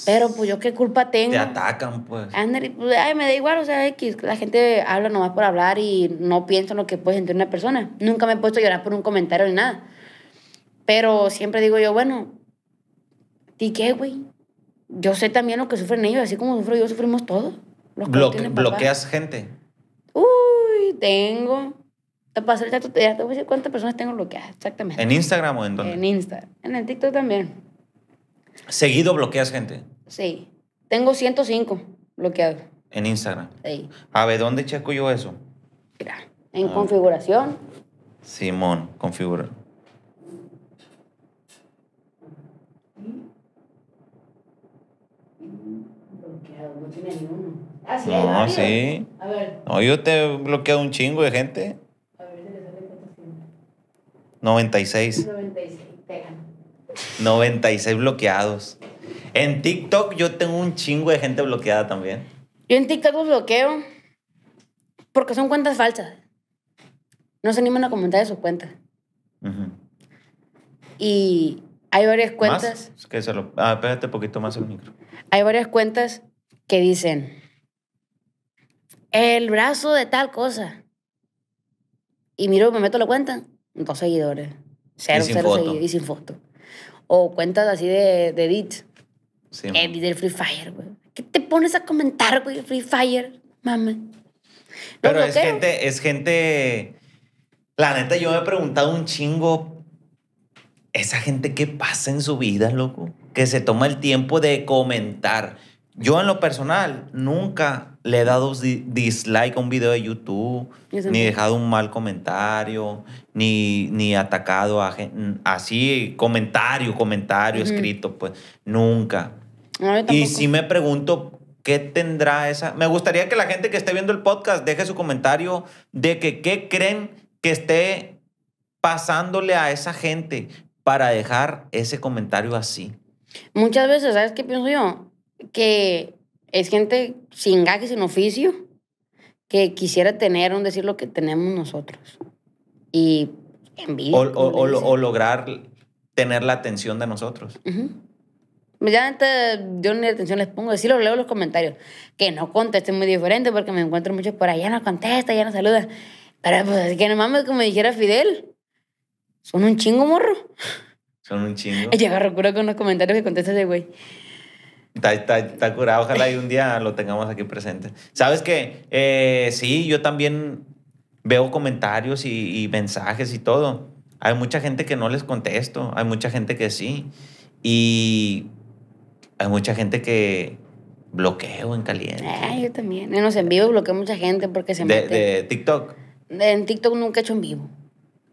[SPEAKER 2] Pero pues yo qué culpa tengo. Te
[SPEAKER 1] atacan, pues.
[SPEAKER 2] Ander, pues ay, me da igual, o sea, X, la gente habla nomás por hablar y no piensa en lo que puede sentir una persona. Nunca me he puesto a llorar por un comentario ni nada. Pero siempre digo yo, bueno, ¿y qué, güey? Yo sé también lo que sufren ellos, así como sufro yo, sufrimos todos. ¿Bloqueas gente? Uy, tengo. Te pasé. el te voy a decir cuántas personas tengo bloqueadas, exactamente. ¿En
[SPEAKER 1] Instagram o en dónde? En
[SPEAKER 2] Instagram. En el TikTok también.
[SPEAKER 1] ¿Seguido bloqueas gente?
[SPEAKER 2] Sí. Tengo 105 bloqueados. ¿En Instagram? Sí.
[SPEAKER 1] A ver, ¿dónde checo yo eso?
[SPEAKER 2] Mira, en ah. configuración.
[SPEAKER 1] Simón, configuración. Ah, no, sí. A ver. No, yo te he bloqueado un chingo de gente. A ver, ¿le sale cuánto tiempo? 96. 96, 96 bloqueados. En TikTok yo tengo un chingo de gente bloqueada también.
[SPEAKER 2] Yo en TikTok los bloqueo porque son cuentas falsas. No se animan a comentar de su cuenta. Y hay varias cuentas.
[SPEAKER 1] que se lo... Ah, espérate un poquito más el micro.
[SPEAKER 2] Hay varias cuentas que dicen, el brazo de tal cosa. Y miro, me meto la cuenta, dos seguidores. Cero, seguidores sin foto. O cuentas así de, de Edith Sí, Free Fire, güey. ¿Qué te pones a comentar, güey? Free Fire, mame.
[SPEAKER 1] Pero es gente, es gente. La neta, yo me he preguntado un chingo. Esa gente, ¿qué pasa en su vida, loco? Que se toma el tiempo de comentar yo en lo personal nunca le he dado dislike a un video de YouTube, ni dejado un mal comentario, ni, ni atacado a gente, así, comentario, comentario escrito, pues nunca. y si me pregunto qué tendrá esa... Me gustaría que la gente que esté viendo el podcast deje su comentario de que qué creen que esté pasándole a esa gente para dejar ese comentario así.
[SPEAKER 2] Muchas veces, ¿sabes qué pienso yo? que es gente sin gajes, sin oficio, que quisiera tener, un decir, lo que tenemos nosotros.
[SPEAKER 1] Y envidia. O, o, o, lograr tener la atención de nosotros.
[SPEAKER 2] Ya yo ni atención les pongo, así lo leo los comentarios, que no contesten muy diferente porque me encuentro muchos por allá, no contesta, ya no saluda. Pero pues que no mames, como dijera Fidel, son un chingo, morro.
[SPEAKER 1] Son un chingo. llega agarro
[SPEAKER 2] cura con los comentarios que contesta ese güey.
[SPEAKER 1] Está, curado, ojalá y un día lo tengamos aquí presente. Sabes qué? Eh, sí, yo también veo comentarios y, mensajes y todo. Hay mucha gente que no les contesto, hay mucha gente que sí. Y hay mucha gente que bloqueo en caliente. Ah,
[SPEAKER 2] yo también. En los en vivo bloqueo mucha gente porque se de, mete.
[SPEAKER 1] ¿De TikTok?
[SPEAKER 2] En TikTok nunca he hecho en
[SPEAKER 1] vivo.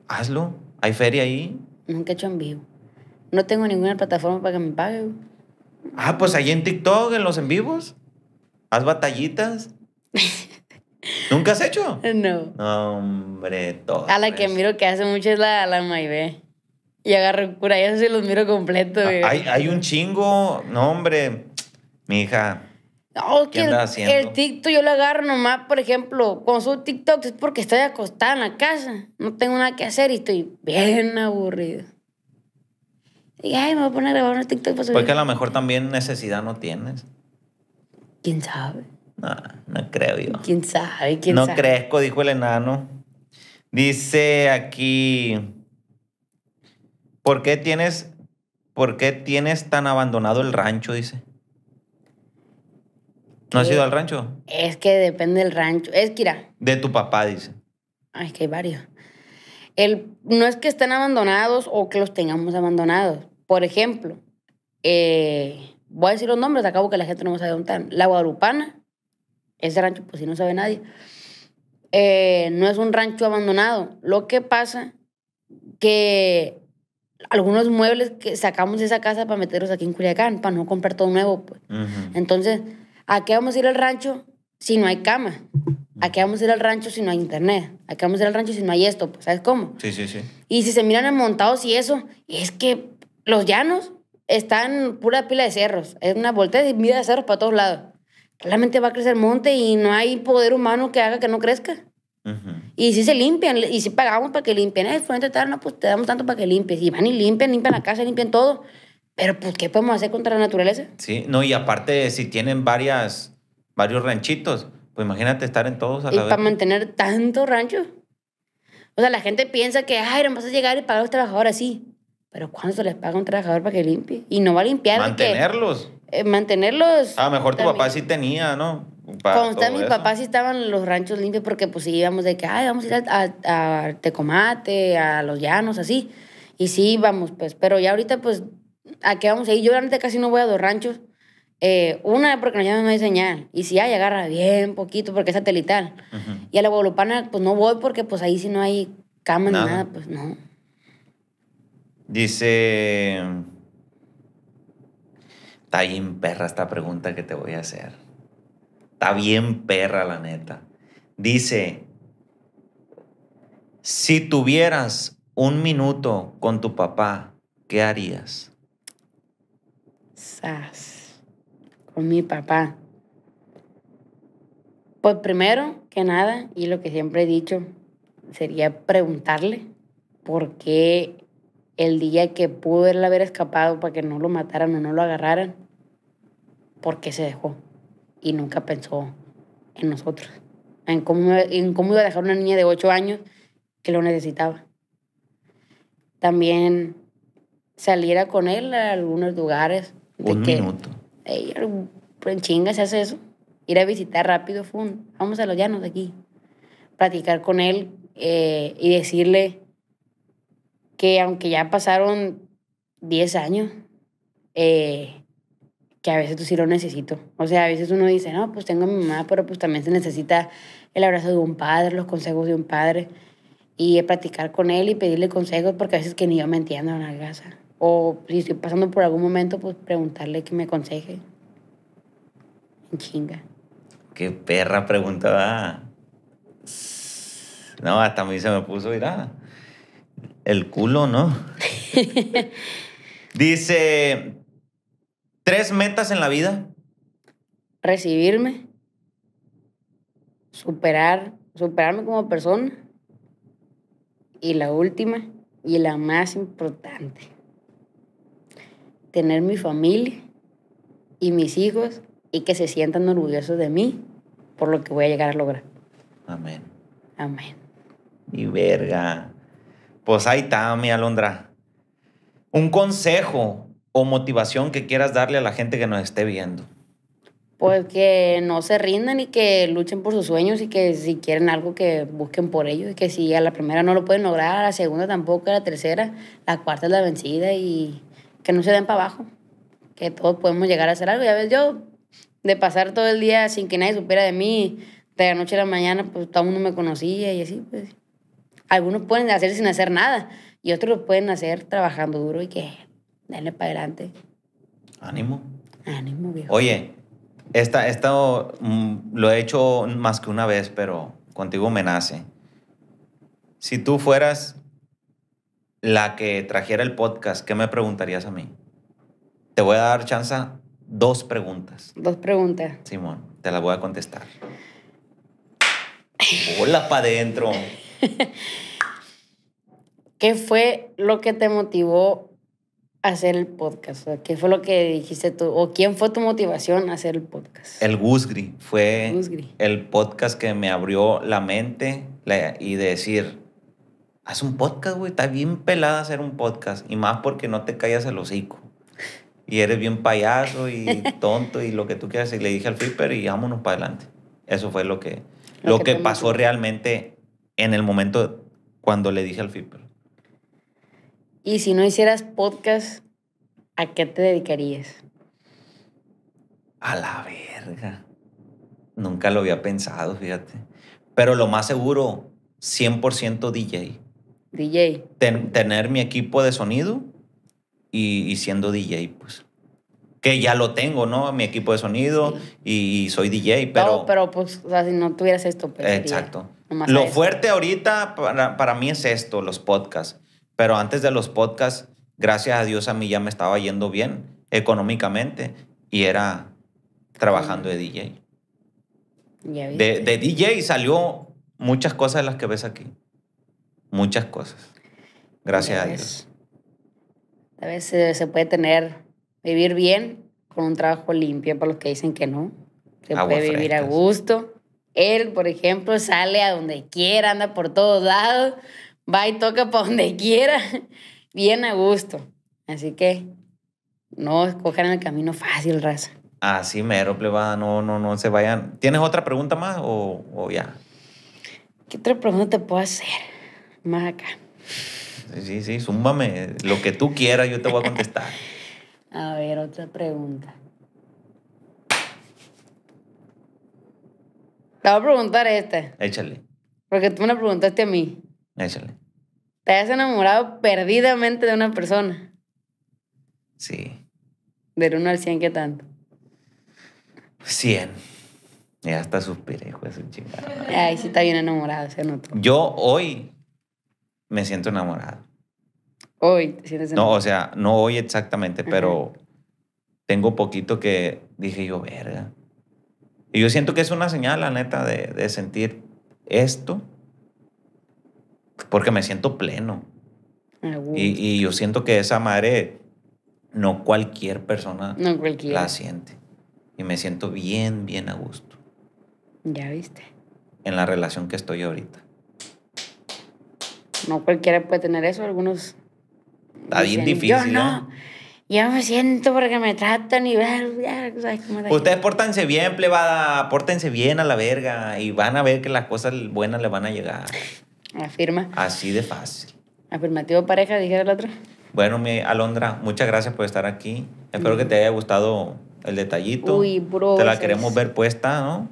[SPEAKER 1] Hazlo. ¿Hay feria ahí?
[SPEAKER 2] Nunca he hecho en vivo. No tengo ninguna plataforma para que me pague.
[SPEAKER 1] Ah, pues ahí en TikTok, en los en vivos. Haz batallitas. ¿Nunca has hecho? No. no hombre, todo. A la que
[SPEAKER 2] miro que hace mucho es la, la Maybe. Y agarro cura, eso se los miro completo.
[SPEAKER 1] Ah, hay, un chingo. No, hombre. Mi hija.
[SPEAKER 2] No, que el, el, TikTok yo lo agarro nomás, por ejemplo, con su TikTok es porque estoy acostada en la casa. No tengo nada que hacer y estoy bien aburrido. Y ay, me voy a poner a grabar un TikTok. Porque a lo
[SPEAKER 1] mejor también necesidad no tienes.
[SPEAKER 2] ¿Quién sabe?
[SPEAKER 1] No, no creo yo.
[SPEAKER 2] ¿Quién sabe? ¿Quién no crezco,
[SPEAKER 1] dijo el enano. Dice aquí, ¿por qué tienes, por qué tienes tan abandonado el rancho? Dice. ¿No has ido al rancho?
[SPEAKER 2] Es que depende del rancho. Es que irá.
[SPEAKER 1] De tu papá, dice.
[SPEAKER 2] Ay, que hay varios. El, no es que estén abandonados o que los tengamos abandonados. Por ejemplo, eh, voy a decir los nombres, acabo que la gente no sabe dónde están. La Guadalupana, ese rancho, pues si no sabe nadie, eh, no es un rancho abandonado. Lo que pasa que algunos muebles que sacamos de esa casa para meterlos aquí en Culiacán, para no comprar todo nuevo. Pues. Entonces, ¿a qué vamos a ir al rancho si no hay cama? ¿A qué vamos a ir al rancho si no hay internet? ¿A qué vamos a ir al rancho si no hay esto? Pues, ¿Sabes cómo? Sí, sí, sí. Y si se miran en montados y eso, es que los llanos están pura pila de cerros. Es una voltea de vida de cerros para todos lados. Realmente va a crecer monte y no hay poder humano que haga que no crezca. Y si se limpian, y si pagamos para que limpien, eh, fuente tal, no, pues te damos tanto para que limpies. Y van y limpian, limpian la casa, limpian todo. Pero, pues, ¿qué podemos hacer contra la naturaleza?
[SPEAKER 1] Sí, no, y aparte, si tienen varias, varios ranchitos, pues imagínate estar en todos y para
[SPEAKER 2] mantener tanto rancho. O sea, la gente piensa que, ay, no vas a llegar y pagar a los trabajadores así. Pero ¿cuándo se les paga a un trabajador para que limpie? Y no va a limpiar. Mantenerlos. Eh, mantenerlos. A ah, mejor tu papá
[SPEAKER 1] sí tenía, ¿no? Cuando estaba mi papá sí
[SPEAKER 2] estaban los ranchos limpios porque pues íbamos de que, ay, vamos a ir a, a, Tecomate, a los llanos, así. Y sí íbamos, pues. Pero ya ahorita, pues, ¿a qué vamos a ir? Yo realmente casi no voy a dos ranchos. Eh, una, porque no no hay señal. Y si hay, agarra bien poquito porque es satelital. Y a la Guadalupana, pues no voy porque pues ahí si no hay cama ni nada, pues
[SPEAKER 1] no. Dice. Está bien perra esta pregunta que te voy a hacer. Está bien perra, la neta. Dice: Si tuvieras un minuto con tu papá, ¿qué harías?
[SPEAKER 2] Sas. Con mi papá. Pues primero que nada, y lo que siempre he dicho, sería preguntarle por qué el día que pudo él haber escapado para que no lo mataran o no lo agarraran, porque se dejó y nunca pensó en nosotros, en cómo, iba a dejar una niña de 8 años que lo necesitaba. También saliera con él a algunos lugares.
[SPEAKER 1] De Un minuto.
[SPEAKER 2] Pues, en chinga se hace eso. Ir a visitar rápido, fun. Vamos a los llanos de aquí. Platicar con él eh, y decirle que aunque ya pasaron 10 años, eh, que a veces tú sí lo necesito. O sea, a veces uno dice, no, pues tengo a mi mamá, pero pues también se necesita el abrazo de un padre, los consejos de un padre, y platicar con él y pedirle consejos, porque a veces que ni yo me entiendo en la casa. O si estoy pasando por algún momento, pues preguntarle que me aconseje. En chinga.
[SPEAKER 1] Qué perra pregunta. Va? No, hasta a mí se me puso irada el culo, ¿no? Dice, tres metas en la vida.
[SPEAKER 2] Recibirme, superar, superarme como persona. Y la última, y la más importante, tener mi familia y mis hijos y que se sientan orgullosos de mí por lo que voy a llegar a lograr. Amén. Amén.
[SPEAKER 1] Y verga. Pues ahí está, mi Alondra. Un consejo o motivación que quieras darle a la gente que nos esté viendo.
[SPEAKER 2] Pues que no se rindan y que luchen por sus sueños y que si quieren algo que busquen por ellos y que si a la primera no lo pueden lograr, a la segunda tampoco, a la tercera, la cuarta es la vencida y que no se den para abajo, que todos podemos llegar a hacer algo. Ya ves, yo de pasar todo el día sin que nadie supiera de mí, de la noche a la mañana, pues todo el mundo me conocía y así, pues algunos pueden hacer sin hacer nada y otros lo pueden hacer trabajando duro y que denle para adelante.
[SPEAKER 1] Ánimo. Ánimo, viejo. Oye, esta, mm, lo he hecho más que una vez, pero contigo me nace. Si tú fueras la que trajera el podcast, ¿qué me preguntarías a mí? Te voy a dar chance dos preguntas. Dos preguntas. Simón, te las voy a contestar. Hola para adentro.
[SPEAKER 2] ¿Qué fue lo que te motivó a hacer el podcast? ¿Qué fue lo que dijiste tú? ¿O quién fue tu motivación a hacer el podcast?
[SPEAKER 1] El Gusgri fue el podcast que me abrió la mente y decir, haz un podcast, güey, está bien pelada hacer un podcast. Y más porque no te callas el hocico. Y eres bien payaso y tonto y lo que tú quieras. Y le dije al flipper y vámonos para adelante. Eso fue lo que, lo, que, pasó realmente en el momento cuando le dije al FIPER.
[SPEAKER 2] Y si no hicieras podcast, ¿a qué te dedicarías?
[SPEAKER 1] A la verga. Nunca lo había pensado, fíjate. Pero lo más seguro, 100% DJ. DJ. tener mi equipo de sonido y, y siendo DJ, pues que ya lo tengo, ¿no? Mi equipo de sonido y soy DJ, pero...
[SPEAKER 2] pero pues, o sea, si no tuvieras esto, pero pues, Exacto. Lo fuerte
[SPEAKER 1] ahorita para, para, mí es esto, los podcasts. Pero antes de los podcasts, gracias a Dios a mí ya me estaba yendo bien económicamente y era trabajando de DJ. ¿Ya De, de DJ salió muchas cosas de las que ves aquí. Muchas cosas. Gracias a Dios.
[SPEAKER 2] A veces eh, se puede tener vivir bien con un trabajo limpio para los que dicen que no.
[SPEAKER 1] Se puede vivir a
[SPEAKER 2] gusto. Él, por ejemplo, sale a donde quiera, anda por todos lados, va y toca para donde quiera, bien a gusto. Así que no escojan el camino fácil, raza.
[SPEAKER 1] sí mero, plebada, no, no, no se vayan. ¿Tienes otra pregunta más o, ya?
[SPEAKER 2] ¿Qué otra pregunta te puedo hacer? Más acá.
[SPEAKER 1] Sí, sí, súmbame Lo que tú quieras, yo te voy a contestar.
[SPEAKER 2] A ver, otra pregunta. Te voy a preguntar esta. Échale. Porque tú me la preguntaste a mí. Échale. ¿Te has enamorado perdidamente de una persona? Sí. Del 1 al 100, ¿qué tanto?
[SPEAKER 1] 100. Ya hasta suspiré, juez. un
[SPEAKER 2] Ay, sí está bien enamorado, se
[SPEAKER 1] Yo hoy me siento enamorado.
[SPEAKER 2] Hoy No, o
[SPEAKER 1] sea, no hoy exactamente, pero tengo poquito que dije yo, verga. Y yo siento que es una señal, la neta, de, sentir esto, porque me siento pleno. Y, yo siento que esa madre no cualquier persona la siente. Y me siento bien, bien a gusto. Ya viste. En la relación que estoy ahorita.
[SPEAKER 2] No cualquiera puede tener eso, algunos
[SPEAKER 1] Está bien difícil. Yo no.
[SPEAKER 2] ¿eh? Yo me siento porque me tratan y ver, Ustedes
[SPEAKER 1] pórtense bien, plebada, pórtense bien a la verga y van a ver que las cosas buenas le van a llegar. Afirma. Así de fácil.
[SPEAKER 2] Afirmativo pareja, dijera el otro.
[SPEAKER 1] Bueno, mi Alondra, muchas gracias por estar aquí. Espero que mm. te haya gustado el detallito. Te la queremos ver puesta, ¿no?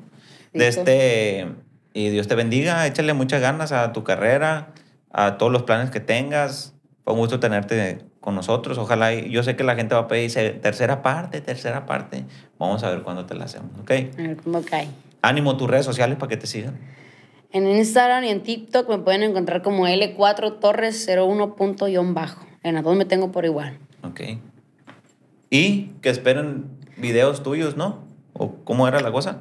[SPEAKER 1] De este, y Dios te bendiga, échale muchas ganas a tu carrera, a todos los planes que tengas fue un gusto tenerte con nosotros. Ojalá, yo sé que la gente va a pedir tercera parte, tercera parte. Vamos a ver cuándo te la hacemos, ¿ok? A ver cómo cae. Ánimo tus redes sociales para que te sigan.
[SPEAKER 2] En Instagram y en TikTok me pueden encontrar como L4 Torres 01. bajo. En las me tengo por igual.
[SPEAKER 1] Ok. Y que esperen videos tuyos, ¿no? ¿O cómo era la cosa?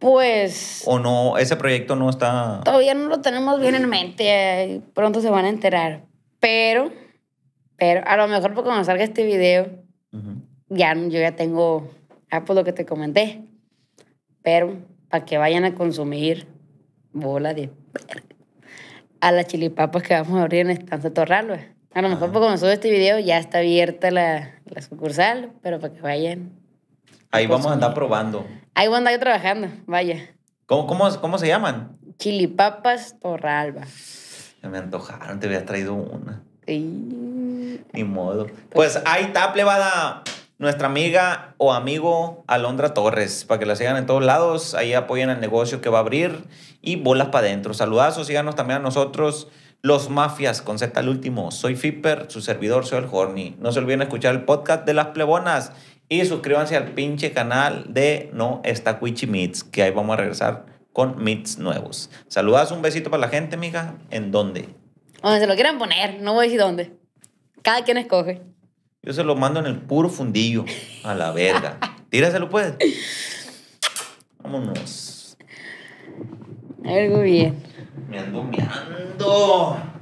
[SPEAKER 2] Pues.
[SPEAKER 1] ¿O no? Ese proyecto no está.
[SPEAKER 2] Todavía no lo tenemos bien en mente. Pronto se van a enterar. Pero, pero a lo mejor porque cuando salga este video, ya yo ya tengo, ah, pues lo que te comenté. Pero para que vayan a consumir bola de a las chilipapas que vamos a abrir en Estancia Torralba. A lo mejor porque cuando este video ya está abierta la, la sucursal, pero para que vayan.
[SPEAKER 1] Ahí vamos a andar probando.
[SPEAKER 2] Ahí vamos a andar yo trabajando, vaya.
[SPEAKER 1] ¿Cómo, cómo, cómo se llaman?
[SPEAKER 2] Chilipapas Torralba
[SPEAKER 1] me antojaron, te había traído una. Ni modo. Pues, pues ahí está, plebada. Nuestra amiga o amigo Alondra Torres, para que la sigan en todos lados, ahí apoyen el negocio que va a abrir y bolas para adentro. Saludazos, síganos también a nosotros, Los Mafias, con Z al último. Soy Fipper, su servidor, soy el Horny. No se olviden escuchar el podcast de las plebonas y suscríbanse al pinche canal de No Está Quichimits, que ahí vamos a regresar con meets nuevos. Saludas, un besito para la gente, mija. ¿En dónde?
[SPEAKER 2] Donde se lo quieran poner, no voy a decir dónde. Cada quien escoge.
[SPEAKER 1] Yo se lo mando en el puro fundillo, a la verga. Tíraselo, pues. Vámonos. Algo bien. Me ando ando.